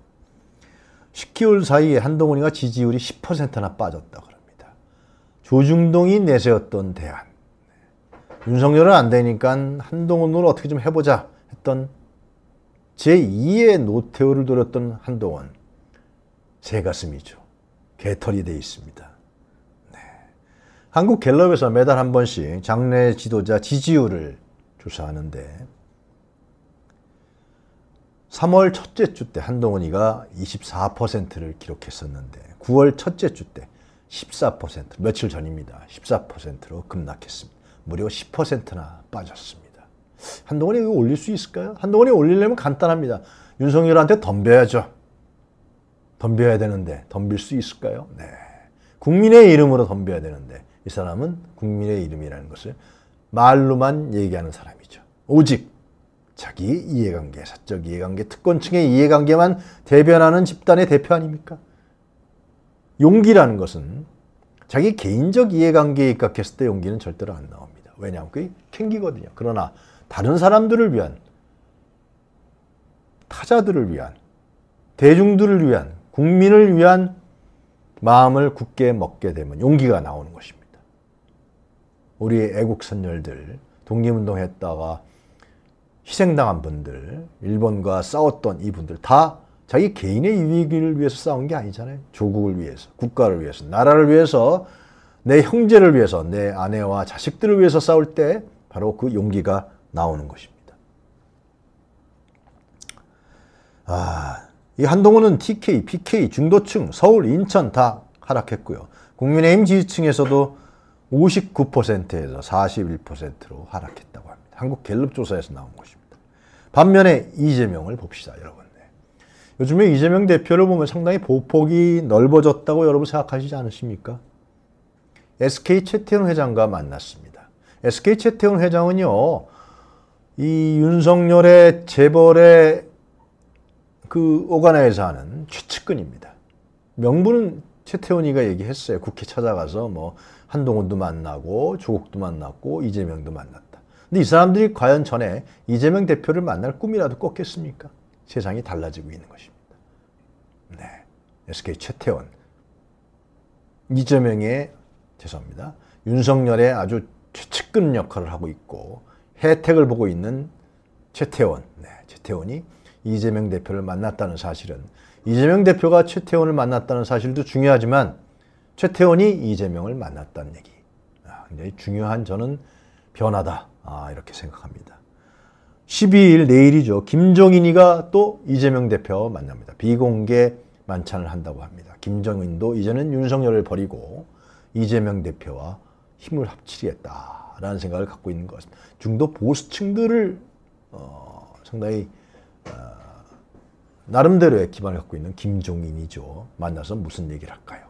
10개월 사이에 한동훈이가 지지율이 10%나 빠졌다 그럽니다. 조중동이 내세웠던 대안. 윤석열은 안 되니까 한동훈으로 어떻게 좀 해보자 했던 제2의 노태우를 노렸던 한동훈. 새 가슴이죠. 개털이 돼 있습니다. 한국 갤럽에서 매달 한 번씩 장래 지도자 지지율을 조사하는데 3월 첫째 주 때 한동훈이가 24%를 기록했었는데 9월 첫째 주 때 14% 며칠 전입니다. 14%로 급락했습니다. 무려 10%나 빠졌습니다. 한동훈이 이거 올릴 수 있을까요? 한동훈이 올리려면 간단합니다. 윤석열한테 덤벼야죠. 덤벼야 되는데 덤빌 수 있을까요? 네. 국민의 이름으로 덤벼야 되는데 이 사람은 국민의 이름이라는 것을 말로만 얘기하는 사람이죠. 오직 자기 이해관계, 사적 이해관계, 특권층의 이해관계만 대변하는 집단의 대표 아닙니까? 용기라는 것은 자기 개인적 이해관계에 입각했을 때 용기는 절대로 안 나옵니다. 왜냐하면 그게 캥기거든요. 그러나 다른 사람들을 위한, 타자들을 위한, 대중들을 위한, 국민을 위한 마음을 굳게 먹게 되면 용기가 나오는 것입니다. 우리의 애국 선열들, 독립운동 했다가 희생당한 분들, 일본과 싸웠던 이분들 다 자기 개인의 위기를 위해서 싸운 게 아니잖아요. 조국을 위해서, 국가를 위해서, 나라를 위해서, 내 형제를 위해서, 내 아내와 자식들을 위해서 싸울 때 바로 그 용기가 나오는 것입니다. 아, 이 한동훈은 TK, PK, 중도층, 서울, 인천 다 하락했고요. 국민의힘 지지층에서도 59%에서 41%로 하락했다고 합니다. 한국 갤럽 조사에서 나온 것입니다. 반면에 이재명을 봅시다, 여러분. 네. 요즘에 이재명 대표를 보면 상당히 보폭이 넓어졌다고 여러분 생각하시지 않으십니까? SK 최태원 회장과 만났습니다. SK 최태원 회장은요, 이 윤석열의 재벌의 그 오가나에서 하는 최측근입니다. 명분은 최태원이가 얘기했어요. 국회 찾아가서 뭐 한동훈도 만나고 조국도 만났고 이재명도 만났다. 근데 이 사람들이 과연 전에 이재명 대표를 만날 꿈이라도 꿨겠습니까? 세상이 달라지고 있는 것입니다. 네. SK 최태원. 이재명의, 죄송합니다. 윤석열의 아주 최측근 역할을 하고 있고 혜택을 보고 있는 최태원. 네. 최태원이 이재명 대표를 만났다는 사실은 이재명 대표가 최태원을 만났다는 사실도 중요하지만 최태원이 이재명을 만났다는 얘기. 아, 굉장히 중요한 저는 변화다. 아, 이렇게 생각합니다. 12일 내일이죠. 김종인이가 또 이재명 대표 만납니다. 비공개 만찬을 한다고 합니다. 김정인도 이제는 윤석열을 버리고 이재명 대표와 힘을 합치겠다라는 생각을 갖고 있는 것 같습니다. 중도 보수층들을 어, 상당히 어, 나름대로의 기반을 갖고 있는 김종인이죠. 만나서 무슨 얘기를 할까요?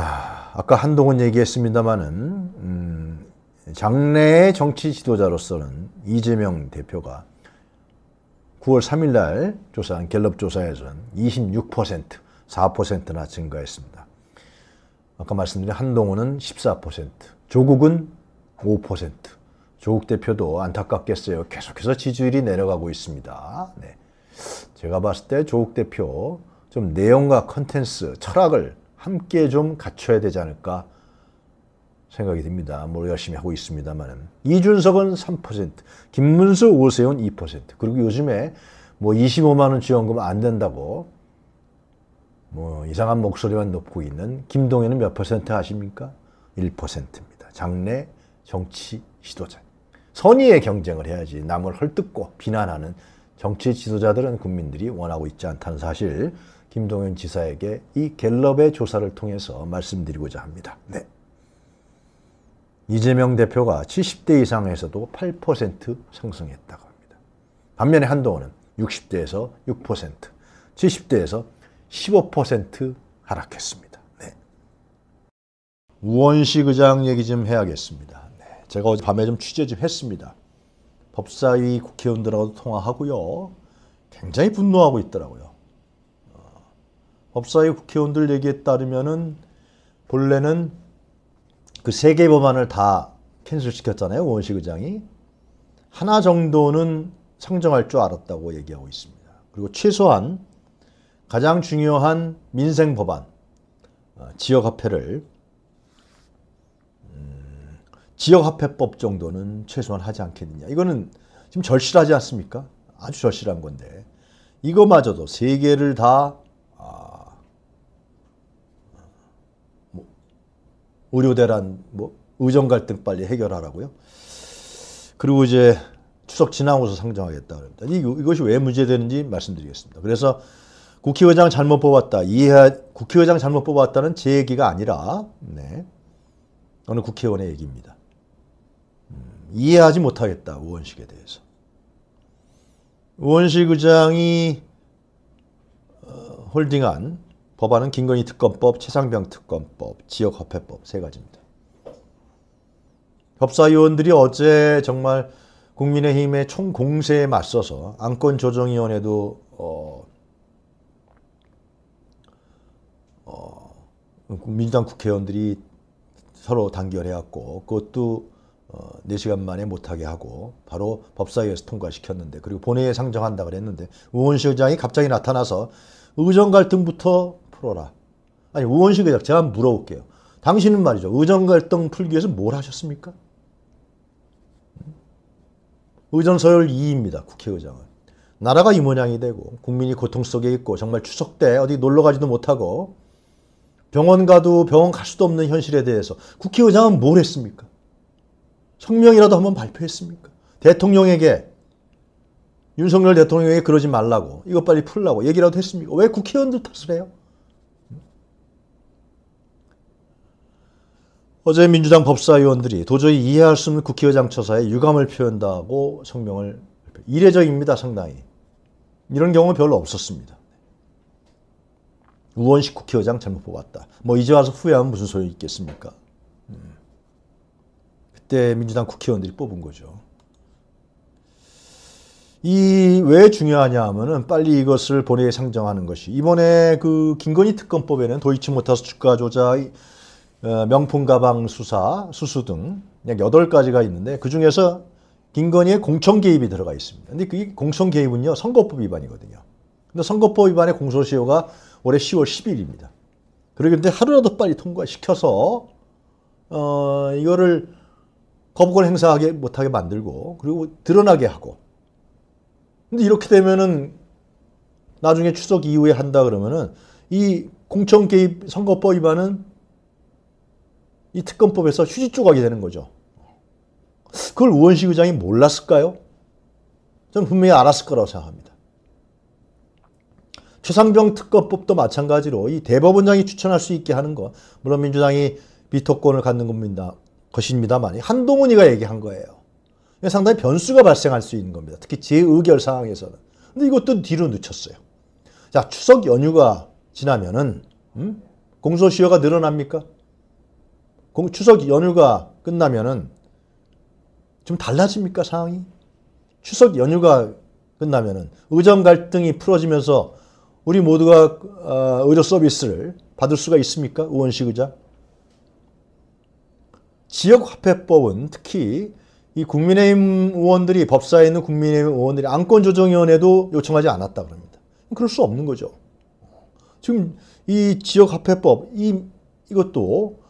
아, 까 한동훈 얘기했습니다마는 음, 장래의 정치 지도자로서는 이재명 대표가 9월 3일 날 조사한 갤럽 조사에서는 26% 4%나 증가했습니다. 아까 말씀드린 한동훈은 14%, 조국은 5%. 조국 대표도 안타깝겠어요. 계속해서 지지율이 내려가고 있습니다. 네. 제가 봤을 때 조국 대표 좀 내용과 컨텐츠, 철학을 함께 좀 갖춰야 되지 않을까 생각이 듭니다. 뭐 열심히 하고 있습니다만 이준석은 3%, 김문수, 오세훈 2%. 그리고 요즘에 뭐 25만 원 지원금 안 된다고 뭐 이상한 목소리만 높고 있는 김동연은 몇 퍼센트 아십니까? 1%입니다. 장래 정치 지도자. 선의의 경쟁을 해야지 남을 헐뜯고 비난하는 정치 지도자들은 국민들이 원하고 있지 않다는 사실 김동연 지사에게 이 갤럽의 조사를 통해서 말씀드리고자 합니다. 네. 이재명 대표가 70대 이상에서도 8% 상승했다고 합니다. 반면에 한동훈은 60대에서 6%, 70대에서 15% 하락했습니다. 네. 우원식 의장 얘기 좀 해야겠습니다. 네. 제가 어제 밤에 좀 취재 좀 했습니다. 법사위 국회의원들하고 통화하고요. 굉장히 분노하고 있더라고요. 법사위 국회의원들 얘기에 따르면은 본래는 그 세 개 법안을 다 캔슬시켰잖아요. 원식 의장이. 하나 정도는 상정할 줄 알았다고 얘기하고 있습니다. 그리고 최소한 가장 중요한 민생 법안, 어, 지역화폐를 음, 지역화폐법 정도는 최소한 하지 않겠느냐. 이거는 지금 절실하지 않습니까? 아주 절실한 건데 이거마저도 세 개를 다 의료대란 뭐 의정 갈등 빨리 해결하라고요. 그리고 이제 추석 지나고서 상정하겠다 그럽니다. 이, 것이왜 문제되는지 말씀드리겠습니다. 그래서 국회의장 잘못 뽑았다. 이해 국회의장 잘못 뽑았다는 제 얘기가 아니라 네. 어느 국회의원의 얘기입니다. 음, 이해하지 못하겠다. 우원식에 대해서. 우원식 의장이 어, 홀딩한 법안은 김건희 특검법, 최상병 특검법, 지역화폐법 세 가지입니다. 법사위원들이 어제 정말 국민의힘의 총공세에 맞서서 안건조정위원회도 어, 어, 민주당 국회의원들이 서로 단결해왔고 그것도 어, 4시간 만에 못하게 하고 바로 법사위에서 통과시켰는데 그리고 본회의에 상정한다 그랬는데 의원실장이 갑자기 나타나서 의정 갈등부터 풀어라. 아니 우원식 의장 제가 한번 물어볼게요. 당신은 말이죠. 의정 갈등 풀기 위해서 뭘 하셨습니까? 의정 서열 2입니다. 국회의장은. 나라가 이 모양이 되고 국민이 고통 속에 있고 정말 추석 때 어디 놀러 가지도 못하고 병원 가도 병원 갈 수도 없는 현실에 대해서 국회의장은 뭘 했습니까? 성명이라도 한번 발표했습니까? 대통령에게 윤석열 대통령에게 그러지 말라고 이것 빨리 풀라고 얘기라도 했습니까? 왜 국회의원들 탓을 해요? 어제 민주당 법사위원들이 도저히 이해할 수 없는 국회의장 처사에 유감을 표현다고 성명을 이례적입니다 상당히 이런 경우는 별로 없었습니다. 우원식 국회의장 잘못 뽑았다. 뭐 이제 와서 후회하면 무슨 소용이 있겠습니까? 음. 그때 민주당 국회의원들이 뽑은 거죠. 이 왜 중요하냐 하면은 빨리 이것을 본회의에 상정하는 것이 이번에 그 김건희 특검법에는 도이치모터스 주가 조작 어, 명품 가방 수사, 수수 등약 8가지가 있는데 그중에서 김건희의 공천 개입이 들어가 있습니다. 근데 그 공천 개입은요. 선거법 위반이거든요. 근데 선거법 위반의 공소시효가 올해 10월 10일입니다. 그러기때 하루라도 빨리 통과시켜서 어, 이거를 거부권 행사하게 못하게 만들고 그리고 드러나게 하고 근데 이렇게 되면은 나중에 추석 이후에 한다 그러면은 이 공천 개입 선거법 위반은 이 특검법에서 휴지 조각이 되는 거죠. 그걸 우원식 의장이 몰랐을까요? 전 분명히 알았을 거라고 생각합니다. 최상병 특검법도 마찬가지로 이 대법원장이 추천할 수 있게 하는 것, 물론 민주당이 비토권을 갖는 겁니다. 것입니다만 한동훈이가 얘기한 거예요. 상당히 변수가 발생할 수 있는 겁니다. 특히 제의결 상황에서는. 근데 이것도 뒤로 늦췄어요. 자, 추석 연휴가 지나면은 음? 공소시효가 늘어납니까? 추석 연휴가 끝나면은 좀 달라집니까 상황이? 추석 연휴가 끝나면은 의정 갈등이 풀어지면서 우리 모두가 어, 의료 서비스를 받을 수가 있습니까? 의원식 의자. 지역화폐법은 특히 이 국민의힘 의원들이 법사에 있는 국민의힘 의원들이 안건조정위원회도 요청하지 않았다 그럽니다. 그럴 수 없는 거죠. 지금 이 지역화폐법 이 이것도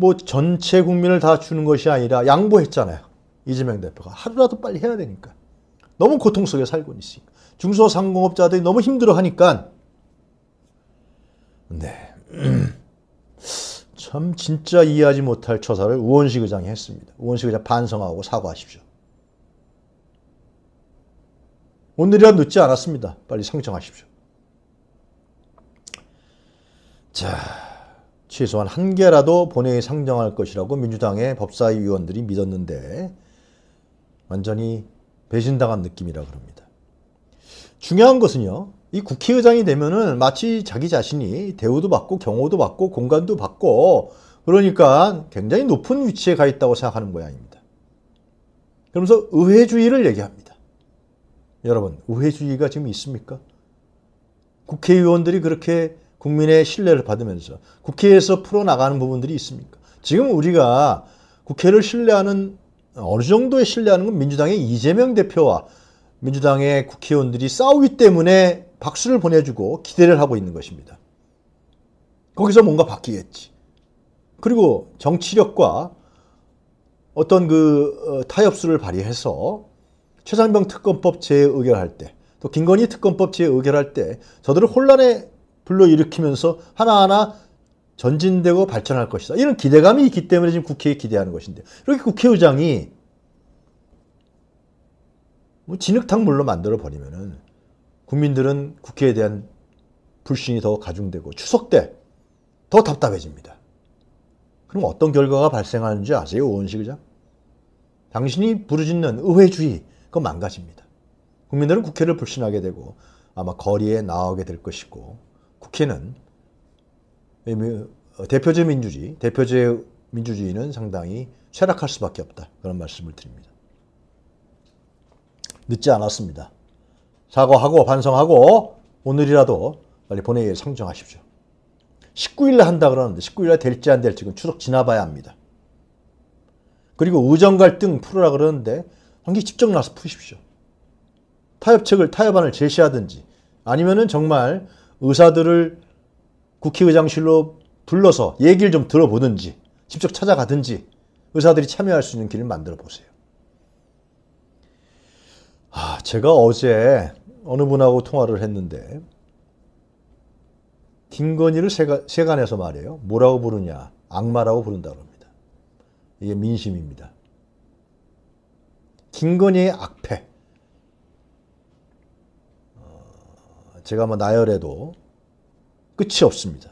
뭐 전체 국민을 다 주는 것이 아니라 양보했잖아요. 이재명 대표가. 하루라도 빨리 해야 되니까. 너무 고통 속에 살고 있으니까. 중소상공업자들이 너무 힘들어 하니까. 네. 참 진짜 이해하지 못할 처사를 우원식 의장이 했습니다. 우원식 의장 반성하고 사과하십시오. 오늘이라 늦지 않았습니다. 빨리 상정하십시오. 자. 최소한 한 개라도 본회의에 상정할 것이라고 민주당의 법사위 의원들이 믿었는데 완전히 배신당한 느낌이라 그럽니다. 중요한 것은요. 이 국회의장이 되면은 마치 자기 자신이 대우도 받고 경호도 받고 공간도 받고 그러니까 굉장히 높은 위치에 가 있다고 생각하는 모양입니다. 그러면서 의회주의를 얘기합니다. 여러분 의회주의가 지금 있습니까? 국회의원들이 그렇게 국민의 신뢰를 받으면서 국회에서 풀어나가는 부분들이 있습니까? 지금 우리가 국회를 신뢰하는 어느 정도의 신뢰하는 건 민주당의 이재명 대표와 민주당의 국회의원들이 싸우기 때문에 박수를 보내주고 기대를 하고 있는 것입니다. 거기서 뭔가 바뀌겠지. 그리고 정치력과 어떤 그 어, 타협수를 발휘해서 최상병 특검법 재의결할 때, 또 김건희 특검법 재의결할 때 저들을 혼란에 불러일으키면서 하나하나 전진되고 발전할 것이다. 이런 기대감이 있기 때문에 지금 국회에 기대하는 것인데 이렇게 국회의장이 뭐 진흙탕물로 만들어 버리면은 국민들은 국회에 대한 불신이 더 가중되고 추석 때 더 답답해집니다. 그럼 어떤 결과가 발생하는지 아세요, 의원실장 당신이 부르짖는 의회주의 그건 망가집니다. 국민들은 국회를 불신하게 되고 아마 거리에 나오게 될 것이고 국회는 어, 대표제 민주주의, 대표제 민주주의는 상당히 쇠락할 수밖에 없다. 그런 말씀을 드립니다. 늦지 않았습니다. 사과하고 반성하고 오늘이라도 빨리 본회의에 상정하십시오. 19일날 한다 그러는데 19일날 될지 안 될지 추석 지나봐야 합니다. 그리고 의정 갈등 풀어라 그러는데 한기 직접 나서 푸십시오. 타협책을 타협안을 제시하든지 아니면은 정말 의사들을 국회의장실로 불러서 얘기를 좀 들어보든지 직접 찾아가든지 의사들이 참여할 수 있는 길을 만들어 보세요. 아, 제가 어제 어느 분하고 통화를 했는데 김건희를 세간에서 말해요. 뭐라고 부르냐? 악마라고 부른다고 합니다. 이게 민심입니다. 김건희의 악패. 제가 뭐 나열해도 끝이 없습니다.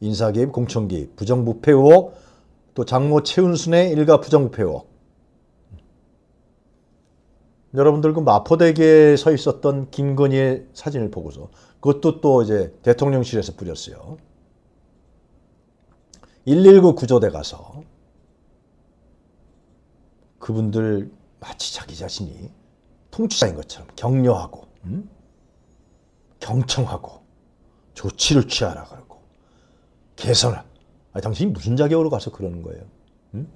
인사개입, 공천개입, 부정부패 의혹, 또 장모 최은순의 일가 부정부패 의혹. 여러분들 그 마포대교에 서 있었던 김건희의 사진을 보고서 그것도 또 이제 대통령실에서 뿌렸어요. 119 구조대 가서 그분들 마치 자기 자신이 통치자인 것처럼 격려하고 음? 경청하고 조치를 취하라 그러고 개선을 아니 당신이 무슨 자격으로 가서 그러는 거예요? 응?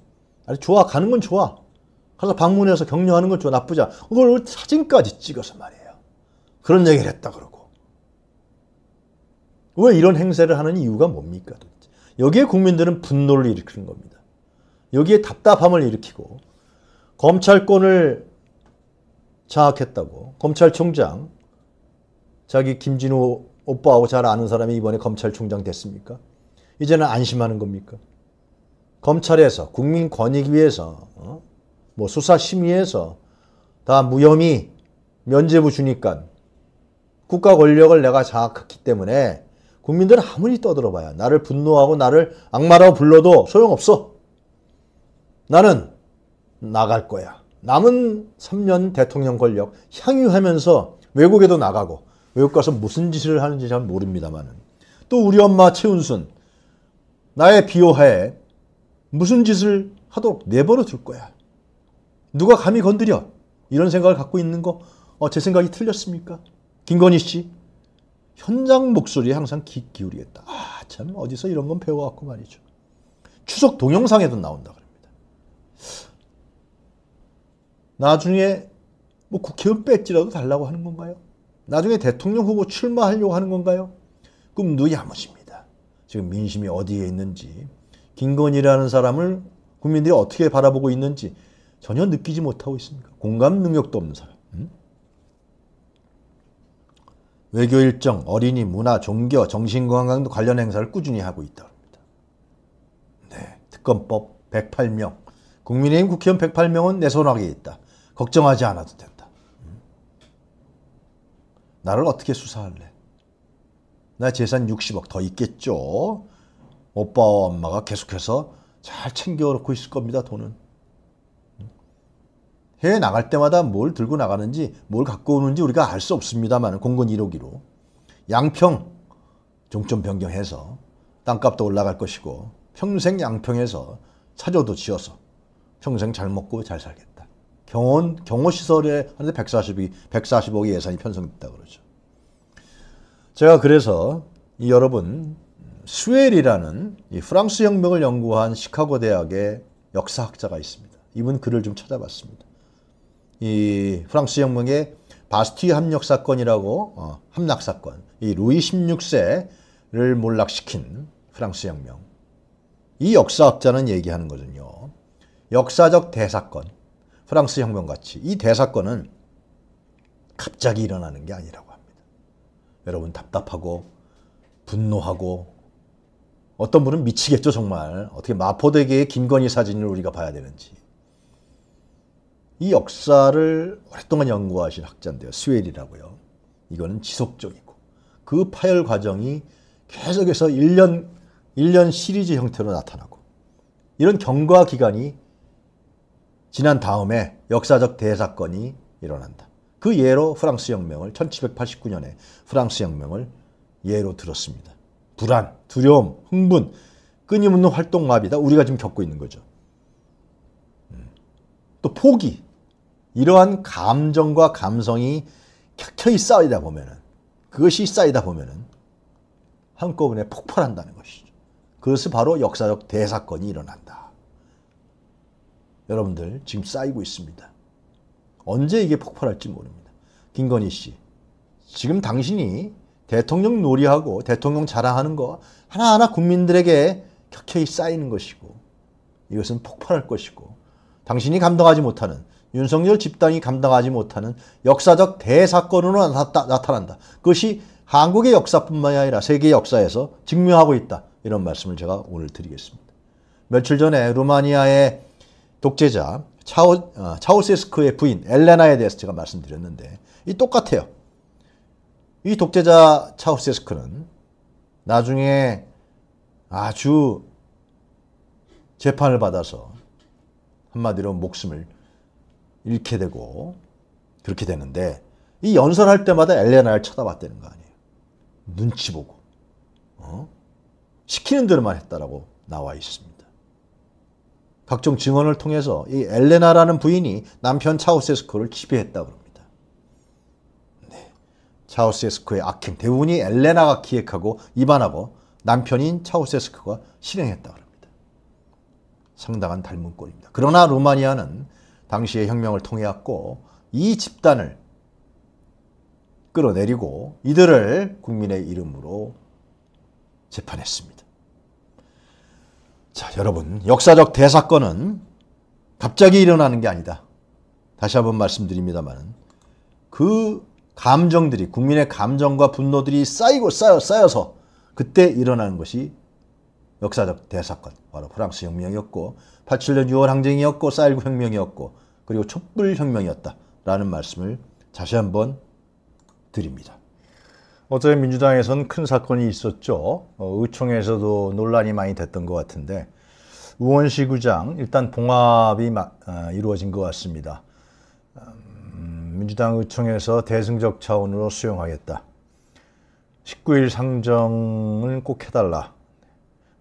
아니 좋아 가는 건 좋아 가서 방문해서 격려하는 건 좋아 나쁘지 않아 그걸 사진까지 찍어서 말이에요 그런 얘기를 했다 그러고 왜 이런 행세를 하는 이유가 뭡니까 도대체 여기에 국민들은 분노를 일으키는 겁니다 여기에 답답함을 일으키고 검찰권을 장악했다고 검찰총장 자기 김진우 오빠하고 잘 아는 사람이 이번에 검찰총장 됐습니까? 이제는 안심하는 겁니까? 검찰에서 국민 권익 위에서 어? 뭐 수사 심의에서 다 무혐의 면죄부 주니까 국가 권력을 내가 장악했기 때문에 국민들은 아무리 떠들어봐야 나를 분노하고 나를 악마라고 불러도 소용없어. 나는 나갈 거야. 남은 3년 대통령 권력 향유하면서 외국에도 나가고 외국 가서 무슨 짓을 하는지 잘 모릅니다만은 또 우리 엄마 최은순 나의 비호하에 무슨 짓을 하도록 내버려 둘 거야. 누가 감히 건드려? 이런 생각을 갖고 있는 거, 어, 제 생각이 틀렸습니까? 김건희 씨, 현장 목소리에 항상 귀 기울이겠다. 아, 참, 어디서 이런 건 배워왔고 말이죠. 추석 동영상에도 나온다 그럽니다. 나중에 뭐 국회의원 뺏지라도 달라고 하는 건가요? 나중에 대통령 후보 출마하려고 하는 건가요? 그럼 누야무십니다. 지금 민심이 어디에 있는지 김건희라는 사람을 국민들이 어떻게 바라보고 있는지 전혀 느끼지 못하고 있습니다. 공감 능력도 없는 사람. 음? 외교 일정, 어린이, 문화, 종교, 정신건강 등 관련 행사를 꾸준히 하고 있다고 합니다. 네, 특검법 108명. 국민의힘 국회의원 108명은 내 손아귀에 있다. 걱정하지 않아도 된다. 나를 어떻게 수사할래? 나 재산 60억 더 있겠죠. 오빠와 엄마가 계속해서 잘 챙겨놓고 있을 겁니다. 돈은. 해외 나갈 때마다 뭘 들고 나가는지 뭘 갖고 오는지 우리가 알 수 없습니다만 공군 1호기로 양평 종점 변경해서 땅값도 올라갈 것이고 평생 양평에서 차조도 지어서 평생 잘 먹고 잘 살겠다. 경원 경호 시설에 하는데 142 1 4 0억이 예산이 편성됐다 그러죠. 제가 그래서 이 여러분 스웰이라는 이 프랑스 혁명을 연구한 시카고 대학의 역사학자가 있습니다. 이분 글을 좀 찾아봤습니다. 이 프랑스 혁명의 바스티 합력 사건이라고 어, 함락 사건, 이 루이 16세를 몰락시킨 프랑스 혁명. 이 역사학자는 얘기하는 거든요. 역사적 대사건. 프랑스 혁명같이 이 대사건은 갑자기 일어나는 게 아니라고 합니다. 여러분 답답하고 분노하고 어떤 분은 미치겠죠 정말 어떻게 마포대교의 김건희 사진을 우리가 봐야 되는지 이 역사를 오랫동안 연구하신 학자인데요 스웰이라고요 이거는 지속적이고 그 파열 과정이 계속해서 1년 1년 시리즈 형태로 나타나고 이런 경과 기간이 지난 다음에 역사적 대사건이 일어난다. 그 예로 프랑스 혁명을 1789년에 프랑스 혁명을 예로 들었습니다. 불안, 두려움, 흥분, 끊임없는 활동 마비다 우리가 지금 겪고 있는 거죠. 음. 또 포기 이러한 감정과 감성이 켜켜이 쌓이다 보면은 그것이 쌓이다 보면은 한꺼번에 폭발한다는 것이죠. 그것이 바로 역사적 대사건이 일어난다. 여러분들 지금 쌓이고 있습니다. 언제 이게 폭발할지 모릅니다. 김건희 씨, 지금 당신이 대통령 놀이하고 대통령 자랑하는 거 하나하나 국민들에게 격해이 쌓이는 것이고 이것은 폭발할 것이고 당신이 감당하지 못하는 윤석열 집단이 감당하지 못하는 역사적 대사건으로 나타, 난다 그것이 한국의 역사뿐만이 아니라 세계 역사에서 증명하고 있다. 이런 말씀을 제가 오늘 드리겠습니다. 며칠 전에 루마니아의 독재자 차오, 어, 차오세스크의 부인 엘레나에 대해서 제가 말씀드렸는데 이 똑같아요. 이 독재자 차오세스크는 나중에 아주 재판을 받아서 한마디로 목숨을 잃게 되고 그렇게 되는데 이 연설할 때마다 엘레나를 쳐다봤다는 거 아니에요. 눈치 보고 어? 시키는 대로만 했다라고 나와 있습니다. 각종 증언을 통해서 이 엘레나라는 부인이 남편 차우세스코를 지배했다고 합니다. 네. 차우세스코의 악행 대부분이 엘레나가 기획하고 입안하고 남편인 차우세스코가 실행했다고 합니다. 상당한 닮은 꼴입니다. 그러나 루마니아는 당시의 혁명을 통해왔고 이 집단을 끌어내리고 이들을 국민의 이름으로 재판했습니다. 자, 여러분, 역사적 대사건은 갑자기 일어나는 게 아니다. 다시 한번 말씀드립니다만, 그 감정들이, 국민의 감정과 분노들이 쌓이고 쌓여, 쌓여서 그때 일어나는 것이 역사적 대사건, 바로 프랑스 혁명이었고, 87년 6월 항쟁이었고, 쌓1 9 혁명이었고, 그리고 촛불 혁명이었다라는 말씀을 다시 한번 드립니다. 어제 민주당에서는큰 사건이 있었죠. 어, 의총에서도 논란이 많이 됐던 것 같은데 우원식 의장 일단 봉합이 아, 이루어진 것 같습니다. 음, 민주당 의총에서 대승적 차원으로 수용하겠다. 19일 상정을 꼭 해달라.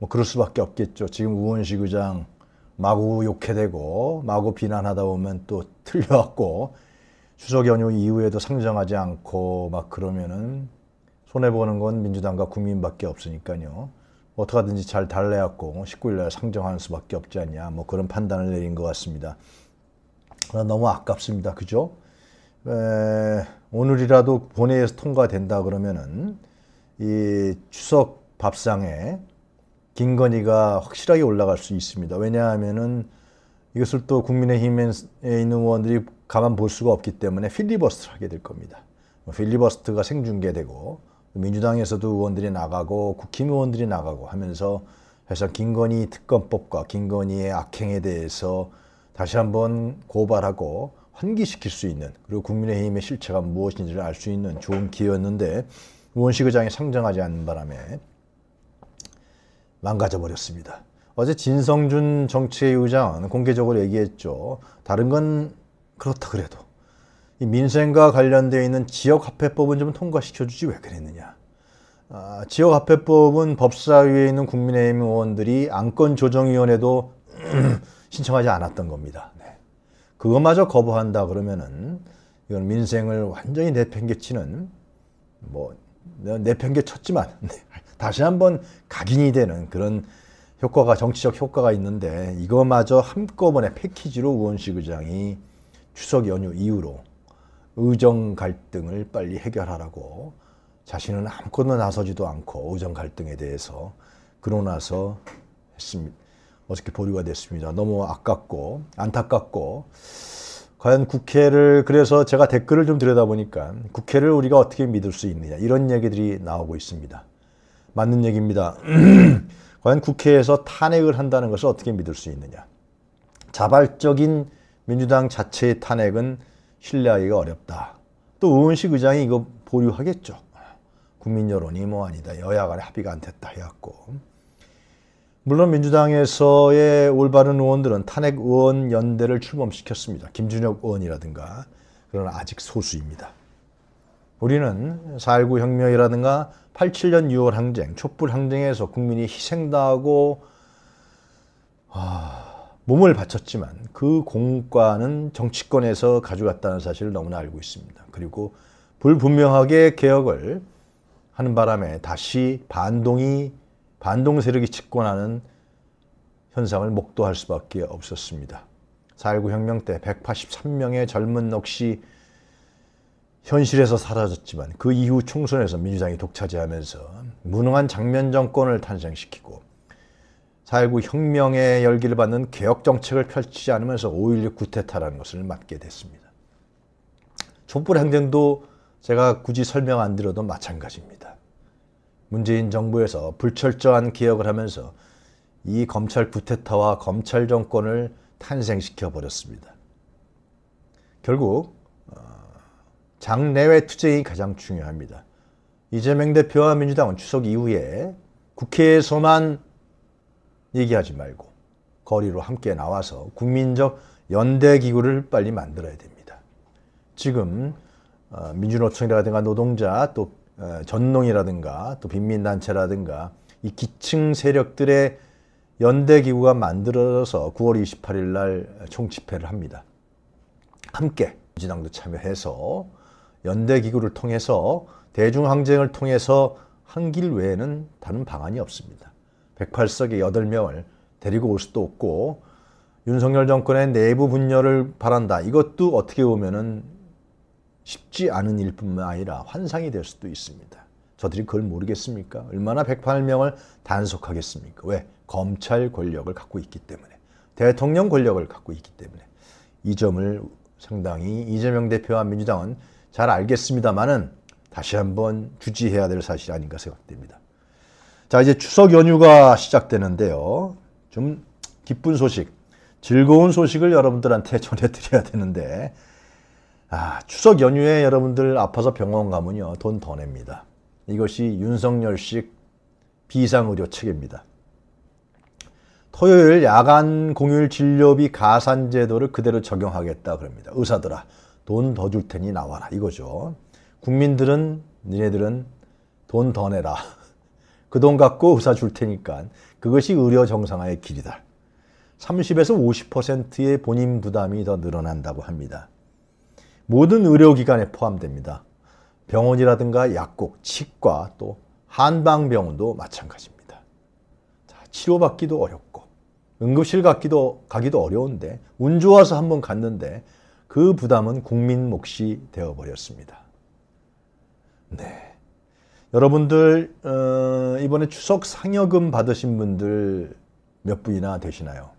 뭐 그럴 수밖에 없겠죠. 지금 우원식 의장 마구 욕해대고 마구 비난하다 보면 또틀려왔고 추석 연휴 이후에도 상정하지 않고 막 그러면은 손해보는 건 민주당과 국민밖에 없으니까요. 어떻게든지 잘달래왔고 19일 날 상정하는 수밖에 없지 않냐 뭐 그런 판단을 내린 것 같습니다. 너무 아깝습니다. 그죠? 에, 오늘이라도 본회의에서 통과된다 그러면은 이 추석 밥상에 김건희가 확실하게 올라갈 수 있습니다. 왜냐하면은 이것을 또 국민의힘에 있는 의원들이 가만 볼 수가 없기 때문에 필리버스트를 하게 될 겁니다. 뭐 필리버스트가 생중계되고 민주당에서도 의원들이 나가고 국힘 의원들이 나가고 하면서 사실 김건희 특검법과 김건희의 악행에 대해서 다시 한번 고발하고 환기시킬 수 있는 그리고 국민의힘의 실체가 무엇인지를 알 수 있는 좋은 기회였는데 의원식 의장이 상정하지 않는 바람에 망가져버렸습니다. 어제 진성준 정치의장 은 공개적으로 얘기했죠. 다른 건 그렇다 그래도 이 민생과 관련되어 있는 지역화폐법은 좀 통과시켜주지 왜 그랬느냐. 아, 지역화폐법은 법사위에 있는 국민의힘 의원들이 안건조정위원회도 신청하지 않았던 겁니다. 네. 그것마저 거부한다 그러면은 이건 민생을 완전히 내팽개치는 뭐 내팽개쳤지만 네. 다시 한번 각인이 되는 그런 효과가 정치적 효과가 있는데 이거마저 한꺼번에 패키지로 의원식 의장이 추석 연휴 이후로 의정 갈등을 빨리 해결하라고 자신은 아무것도 나서지도 않고 의정 갈등에 대해서 그러고 나서 했습니다. 어떻게 보류가 됐습니다. 너무 아깝고 안타깝고 과연 국회를 그래서 제가 댓글을 좀 들여다보니까 국회를 우리가 어떻게 믿을 수 있느냐 이런 얘기들이 나오고 있습니다. 맞는 얘기입니다. 과연 국회에서 탄핵을 한다는 것을 어떻게 믿을 수 있느냐. 자발적인 민주당 자체의 탄핵은 신뢰하기가 어렵다. 또 우은식 의장이 이거 보류하겠죠. 국민 여론이 뭐 아니다. 여야 간에 합의가 안 됐다 해갖고. 물론 민주당에서의 올바른 의원들은 탄핵 의원 연대를 출범시켰습니다. 김준혁 의원이라든가. 그러나 아직 소수입니다. 우리는 4.19 혁명이라든가 87년 6월 항쟁, 촛불 항쟁에서 국민이 희생당하고 아... 몸을 바쳤지만 그 공과는 정치권에서 가져갔다는 사실을 너무나 알고 있습니다. 그리고 불분명하게 개혁을 하는 바람에 다시 반동이 반동 세력이 집권하는 현상을 목도할 수밖에 없었습니다. 4.19 혁명 때 183명의 젊은 넋이 현실에서 사라졌지만 그 이후 총선에서 민주당이 독차지하면서 무능한 장면 정권을 탄생시키고 4.19 혁명의 열기를 받는 개혁 정책을 펼치지 않으면서 5.16구태타라는 것을 맡게 됐습니다. 촛불 행정도 제가 굳이 설명 안 드려도 마찬가지입니다. 문재인 정부에서 불철저한 개혁을 하면서 이 검찰 구태타와 검찰 정권을 탄생시켜 버렸습니다. 결국 어, 장내외 투쟁이 가장 중요합니다. 이재명 대표와 민주당은 추석 이후에 국회에서만 얘기하지 말고 거리로 함께 나와서 국민적 연대 기구를 빨리 만들어야 됩니다. 지금 어, 민주노총이라든가 노동자 또 어, 전농이라든가 또 빈민단체라든가 이 기층 세력들의 연대 기구가 만들어져서 9월 28일 날 총집회를 합니다. 함께 민주당도 참여해서 연대 기구를 통해서 대중항쟁을 통해서 한 길 외에는 다른 방안이 없습니다. 108석의 8명을 데리고 올 수도 없고 윤석열 정권의 내부 분열을 바란다. 이것도 어떻게 보면은 쉽지 않은 일뿐만 아니라 환상이 될 수도 있습니다. 저들이 그걸 모르겠습니까? 얼마나 108명을 단속하겠습니까? 왜? 검찰 권력을 갖고 있기 때문에. 대통령 권력을 갖고 있기 때문에. 이 점을 상당히 이재명 대표와 민주당은 잘 알겠습니다만은 다시 한번 주지해야 될사실 아닌가 생각됩니다. 자, 이제 추석 연휴가 시작되는데요. 좀 기쁜 소식, 즐거운 소식을 여러분들한테 전해드려야 되는데, 아, 추석 연휴에 여러분들 아파서 병원 가면요. 돈 더 냅니다. 이것이 윤석열식 비상의료체입니다 토요일 야간 공휴일 진료비 가산 제도를 그대로 적용하겠다 그럽니다. 의사들아 돈 더 줄 테니 나와라 이거죠. 국민들은 니네들은 돈 더 내라. 그돈 갖고 의사 줄 테니까 그것이 의료 정상화의 길이다. 30에서 50%의 본인 부담이 더 늘어난다고 합니다. 모든 의료기관에 포함됩니다. 병원이라든가 약국, 치과 또 한방병원도 마찬가지입니다. 자, 치료받기도 어렵고 응급실 갔기도, 가기도 어려운데 운 좋아서 한번 갔는데 그 부담은 국민 몫이 되어버렸습니다. 네. 여러분들 어, 이번에 추석 상여금 받으신 분들 몇 분이나 되시나요?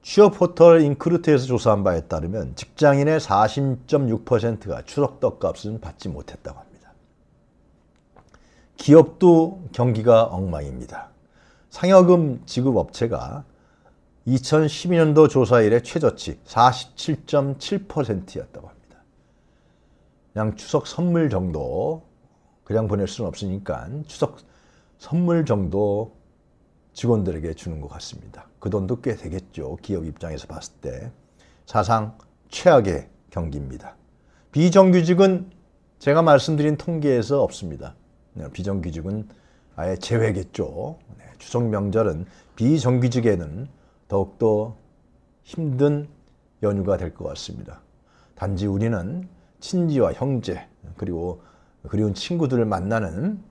취업 포털 인크루트에서 조사한 바에 따르면 직장인의 40.6%가 추석 떡값은 받지 못했다고 합니다. 기업도 경기가 엉망입니다. 상여금 지급 업체가 2012년도 조사 일의 최저치 47.7%였다고 합니다. 그냥 추석 선물 정도 그냥 보낼 수는 없으니까 추석 선물 정도 직원들에게 주는 것 같습니다. 그 돈도 꽤 되겠죠. 기업 입장에서 봤을 때. 사상 최악의 경기입니다. 비정규직은 제가 말씀드린 통계에서 없습니다. 네, 비정규직은 아예 제외겠죠. 네, 추석 명절은 비정규직에는 더욱더 힘든 연휴가 될 것 같습니다. 단지 우리는 친지와 형제 그리고 그리운 친구들을 만나는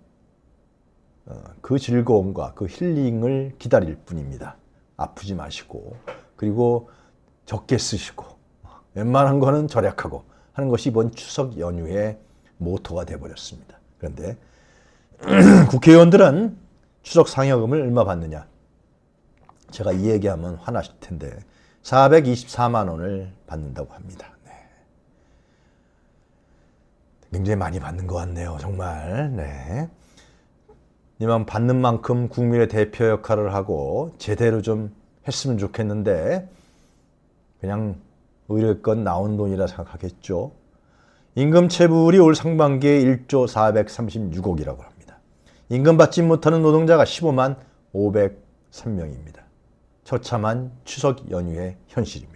어, 그 즐거움과 그 힐링을 기다릴 뿐입니다. 아프지 마시고 그리고 적게 쓰시고 웬만한 거는 절약하고 하는 것이 이번 추석 연휴의 모토가 돼버렸습니다. 그런데 국회의원들은 추석 상여금을 얼마 받느냐? 제가 이 얘기하면 화나실 텐데 424만 원을 받는다고 합니다. 굉장히 많이 받는 것 같네요. 정말. 네. 이만 받는 만큼 국민의 대표 역할을 하고 제대로 좀 했으면 좋겠는데 그냥 의료권 나온 돈이라 생각하겠죠. 임금 체불이 올 상반기에 1조 436억이라고 합니다. 임금 받지 못하는 노동자가 15만 503명입니다. 처참한 추석 연휴의 현실입니다.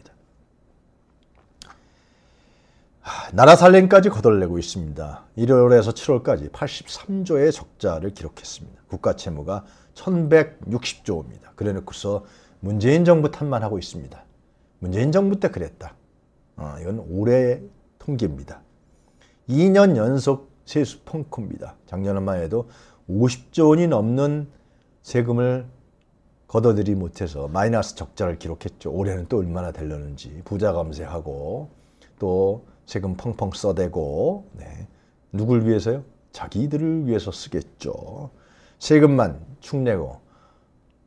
나라 살림까지 거덜내고 있습니다. 1월에서 7월까지 83조의 적자를 기록했습니다. 국가 채무가 1160조입니다. 그래놓고서 문재인 정부 탓만 하고 있습니다. 문재인 정부 때 그랬다. 어, 이건 올해 의 통계입니다. 2년 연속 세수 펑크입니다. 작년만 해도 50조 원이 넘는 세금을 걷어들이 못해서 마이너스 적자를 기록했죠. 올해는 또 얼마나 될려는지 부자 감세하고 또 세금 펑펑 써대고 네. 누굴 위해서요? 자기들을 위해서 쓰겠죠. 세금만 축내고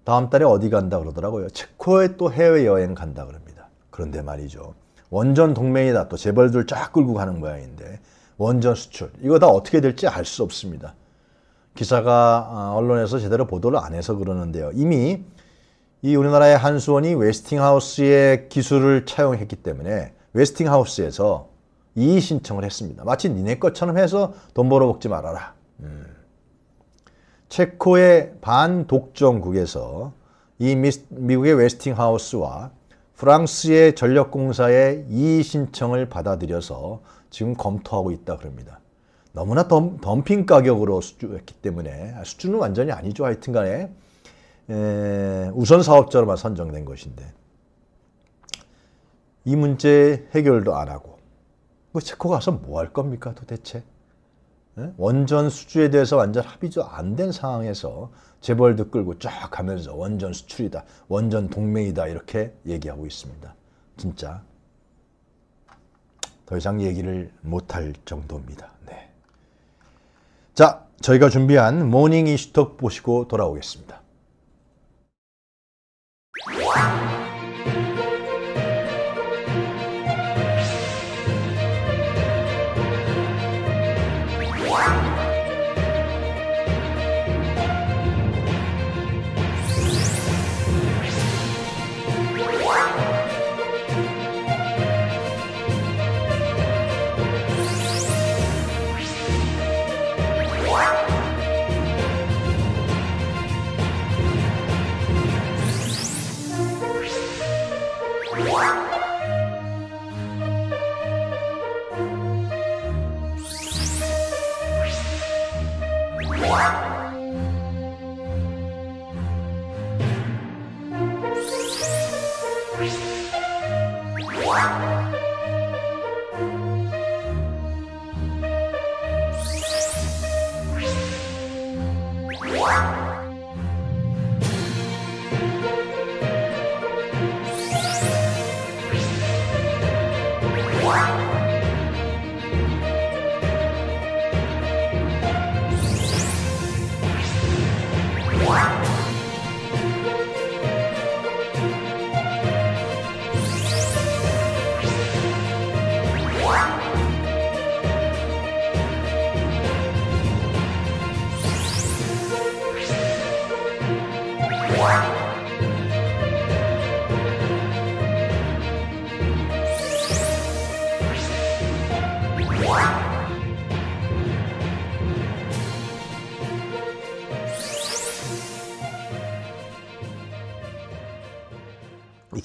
다음 달에 어디 간다 그러더라고요. 체코에 또 해외여행 간다 그럽니다. 그런데 말이죠. 원전 동맹이다. 또 재벌들 쫙 끌고 가는 모양인데 원전 수출. 이거 다 어떻게 될지 알 수 없습니다. 기사가 아, 언론에서 제대로 보도를 안 해서 그러는데요. 이미 이 우리나라의 한수원이 웨스팅하우스의 기술을 차용했기 때문에 웨스팅하우스에서 이의 신청을 했습니다. 마치 니네 것처럼 해서 돈 벌어먹지 말아라. 음. 체코의 반독점국에서 이 미, 미국의 웨스팅하우스와 프랑스의 전력공사의 이의 신청을 받아들여서 지금 검토하고 있다 그럽니다. 너무나 덤, 덤핑 가격으로 수주했기 때문에 아, 수주는 완전히 아니죠. 하여튼간에 에, 예, 우선 사업자로만 선정된 것인데 이 문제 해결도 안 하고 뭐 체코 가서 뭐 할 겁니까 도대체? 예? 원전 수주에 대해서 완전 합의도 안된 상황에서 재벌도 끌고 쫙 가면서 원전 수출이다, 원전 동맹이다 이렇게 얘기하고 있습니다. 진짜 더 이상 얘기를 못 할 정도입니다. 네. 자, 저희가 준비한 모닝 이슈톡 보시고 돌아오겠습니다.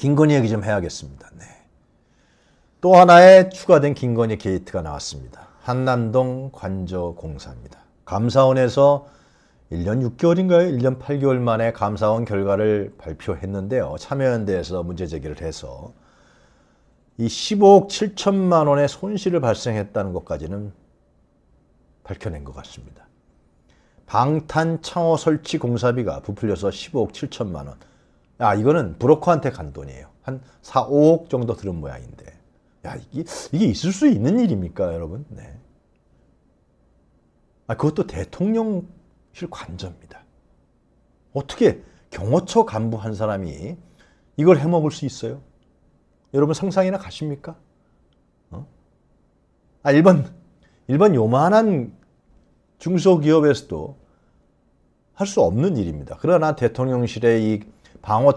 김건희 얘기 좀 해야겠습니다. 네. 또 하나의 추가된 김건희 게이트가 나왔습니다. 한남동 관저 공사입니다. 감사원에서 1년 6개월인가요? 1년 8개월 만에 감사원 결과를 발표했는데요. 참여연대에서 문제 제기를 해서 이 15억 7천만 원의 손실을 발생했다는 것까지는 밝혀낸 것 같습니다. 방탄 창호 설치 공사비가 부풀려서 15억 7천만 원. 아 이거는 브로커한테 간 돈이에요. 한 4, 5억 정도 들은 모양인데 야 이게, 이게 있을 수 있는 일입니까 여러분? 네. 아, 그것도 대통령실 관저입니다. 어떻게 경호처 간부 한 사람이 이걸 해먹을 수 있어요? 여러분 상상이나 가십니까? 어? 아, 일반 일본 요만한 중소기업에서도 할 수 없는 일입니다. 그러나 대통령실의 이 방어,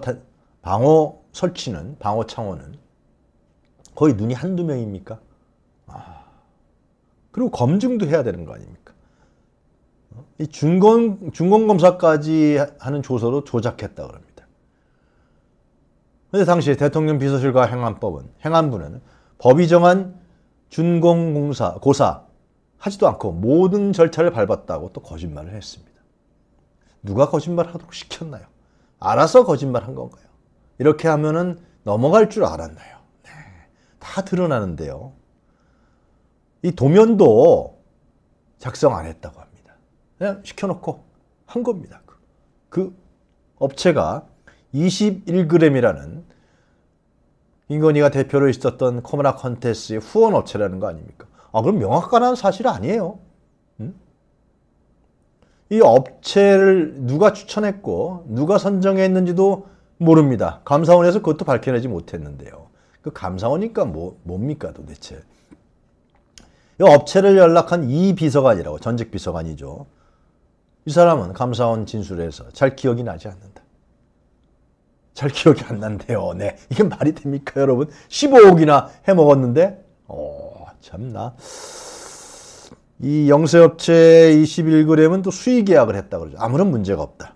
방어 설치는, 방어 창호는 거의 눈이 한두 명입니까? 아, 그리고 검증도 해야 되는 거 아닙니까? 이 중건, 중건검사까지 하는 조서로 조작했다 그럽니다. 근데 당시 대통령 비서실과 행안법은, 행안부는 법이 정한 준공공사, 고사 하지도 않고 모든 절차를 밟았다고 또 거짓말을 했습니다. 누가 거짓말 하도록 시켰나요? 알아서 거짓말한 건가요? 이렇게 하면은 넘어갈 줄 알았나요? 네, 다 드러나는데요. 이 도면도 작성 안 했다고 합니다. 그냥 시켜놓고 한 겁니다. 그, 그 업체가 21g이라는 인건이가 대표로 있었던 코모나 컨테스의 후원 업체라는 거 아닙니까? 아, 그럼 명확한 사실 아니에요. 이 업체를 누가 추천했고 누가 선정했는지도 모릅니다. 감사원에서 그것도 밝혀내지 못했는데요. 그 감사원이니까 뭐, 뭡니까 도대체. 이 업체를 연락한 이 비서관이라고 전직 비서관이죠. 이 사람은 감사원 진술에서 잘 기억이 나지 않는다. 잘 기억이 안 난대요. 네. 이게 말이 됩니까, 여러분? 15억이나 해먹었는데? 오, 어, 참나. 이 영세업체 21g은 또 수의 계약을 했다 그러죠. 아무런 문제가 없다.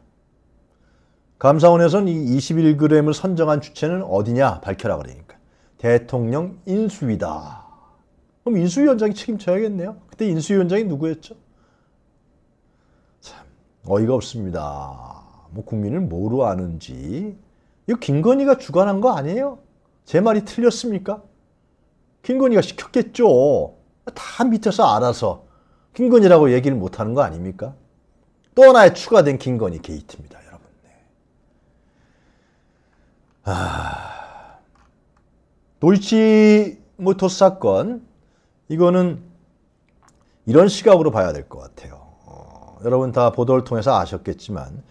감사원에서는 이 21g을 선정한 주체는 어디냐 밝혀라 그러니까 대통령 인수위다. 그럼 인수위원장이 책임져야겠네요. 그때 인수위원장이 누구였죠? 참 어이가 없습니다. 뭐 국민을 뭐로 아는지 이거 김건희가 주관한 거 아니에요? 제 말이 틀렸습니까? 김건희가 시켰겠죠. 다 밑에서 알아서 김건희라고 얘기를 못하는 거 아닙니까? 또 하나의 추가된 김건희 게이트입니다. 여러분. 네. 아... 도이치모토스 사건 이거는 이런 시각으로 봐야 될 것 같아요. 어, 여러분 다 보도를 통해서 아셨겠지만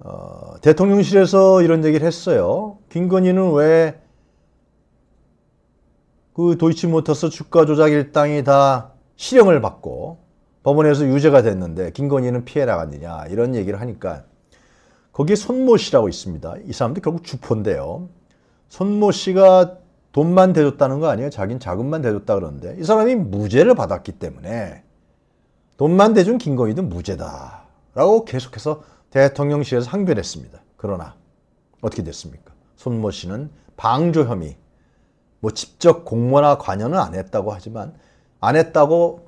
어, 대통령실에서 이런 얘기를 했어요. 김건희는 왜그 도이치모터스 주가 조작 일당이 다 실형을 받고 법원에서 유죄가 됐는데 김건희는 피해 나갔느냐 이런 얘기를 하니까 거기에 손모 씨라고 있습니다. 이 사람도 결국 주포인데요. 손모 씨가 돈만 대줬다는 거 아니에요? 자긴 자금만 대줬다 그러는데 이 사람이 무죄를 받았기 때문에 돈만 대준 김건희는 무죄다 라고 계속해서 대통령실에서 항변했습니다. 그러나 어떻게 됐습니까? 손모 씨는 방조 혐의, 뭐 직접 공모나 관여는 안 했다고 하지만 안 했다고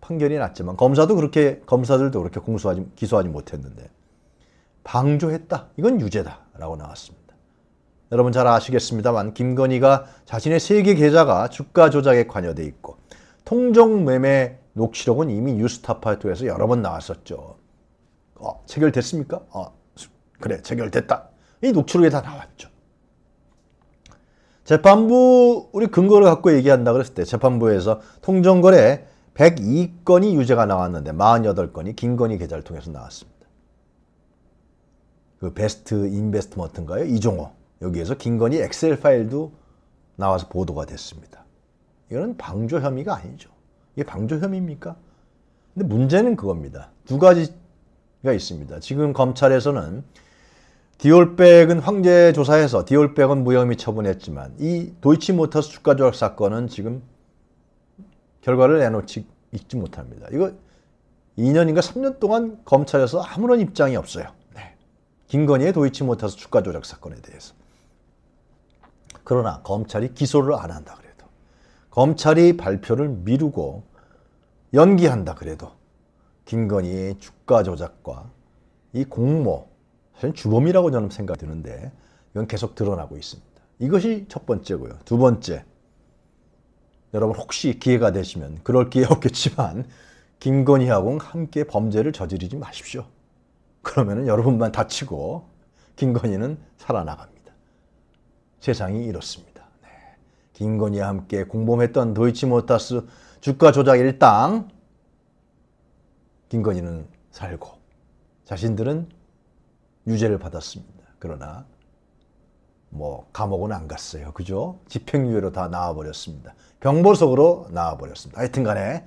판결이 났지만 검사도 그렇게 검사들도 그렇게 공소하지 기소하지 못했는데 방조했다. 이건 유죄다라고 나왔습니다. 여러분 잘 아시겠습니다만 김건희가 자신의 세계 계좌가 주가 조작에 관여돼 있고 통정 매매 녹취록은 이미 뉴스타파에 통해서 여러 번 나왔었죠. 어, 체결됐습니까? 어, 그래, 체결됐다. 이 녹취록에 다 나왔죠. 재판부 우리 근거를 갖고 얘기한다 그랬을 때 재판부에서 통정거래 102건이 유죄가 나왔는데 48건이 김건희 계좌를 통해서 나왔습니다. 그 베스트 인베스트먼트인가요? 뭐 이종호 여기에서 김건희 엑셀 파일도 나와서 보도가 됐습니다. 이거는 방조 혐의가 아니죠. 이게 방조 혐의입니까? 근데 문제는 그겁니다. 두 가지가 있습니다. 지금 검찰에서는 디올백은 황제 조사에서 디올백은 무혐의 처분했지만 이 도이치모터스 주가 조작 사건은 지금 결과를 내놓지 읽지 못합니다. 이거 2년인가 3년 동안 검찰에서 아무런 입장이 없어요. 네. 김건희의 도이치모터스 주가 조작 사건에 대해서. 그러나 검찰이 기소를 안 한다 그래도 검찰이 발표를 미루고 연기한다 그래도 김건희의 주가 조작과 이 공모 저는 주범이라고 저는 생각이 드는데 이건 계속 드러나고 있습니다. 이것이 첫 번째고요. 두 번째, 여러분 혹시 기회가 되시면 그럴 기회 없겠지만 김건희하고 함께 범죄를 저지르지 마십시오. 그러면 여러분만 다치고 김건희는 살아나갑니다. 세상이 이렇습니다. 네. 김건희와 함께 공범했던 도이치모타스 주가 조작 일당 김건희는 살고 자신들은 유죄를 받았습니다. 그러나 뭐 감옥은 안 갔어요. 그죠? 집행유예로 다 나와버렸습니다. 경보석으로 나와버렸습니다. 하여튼 간에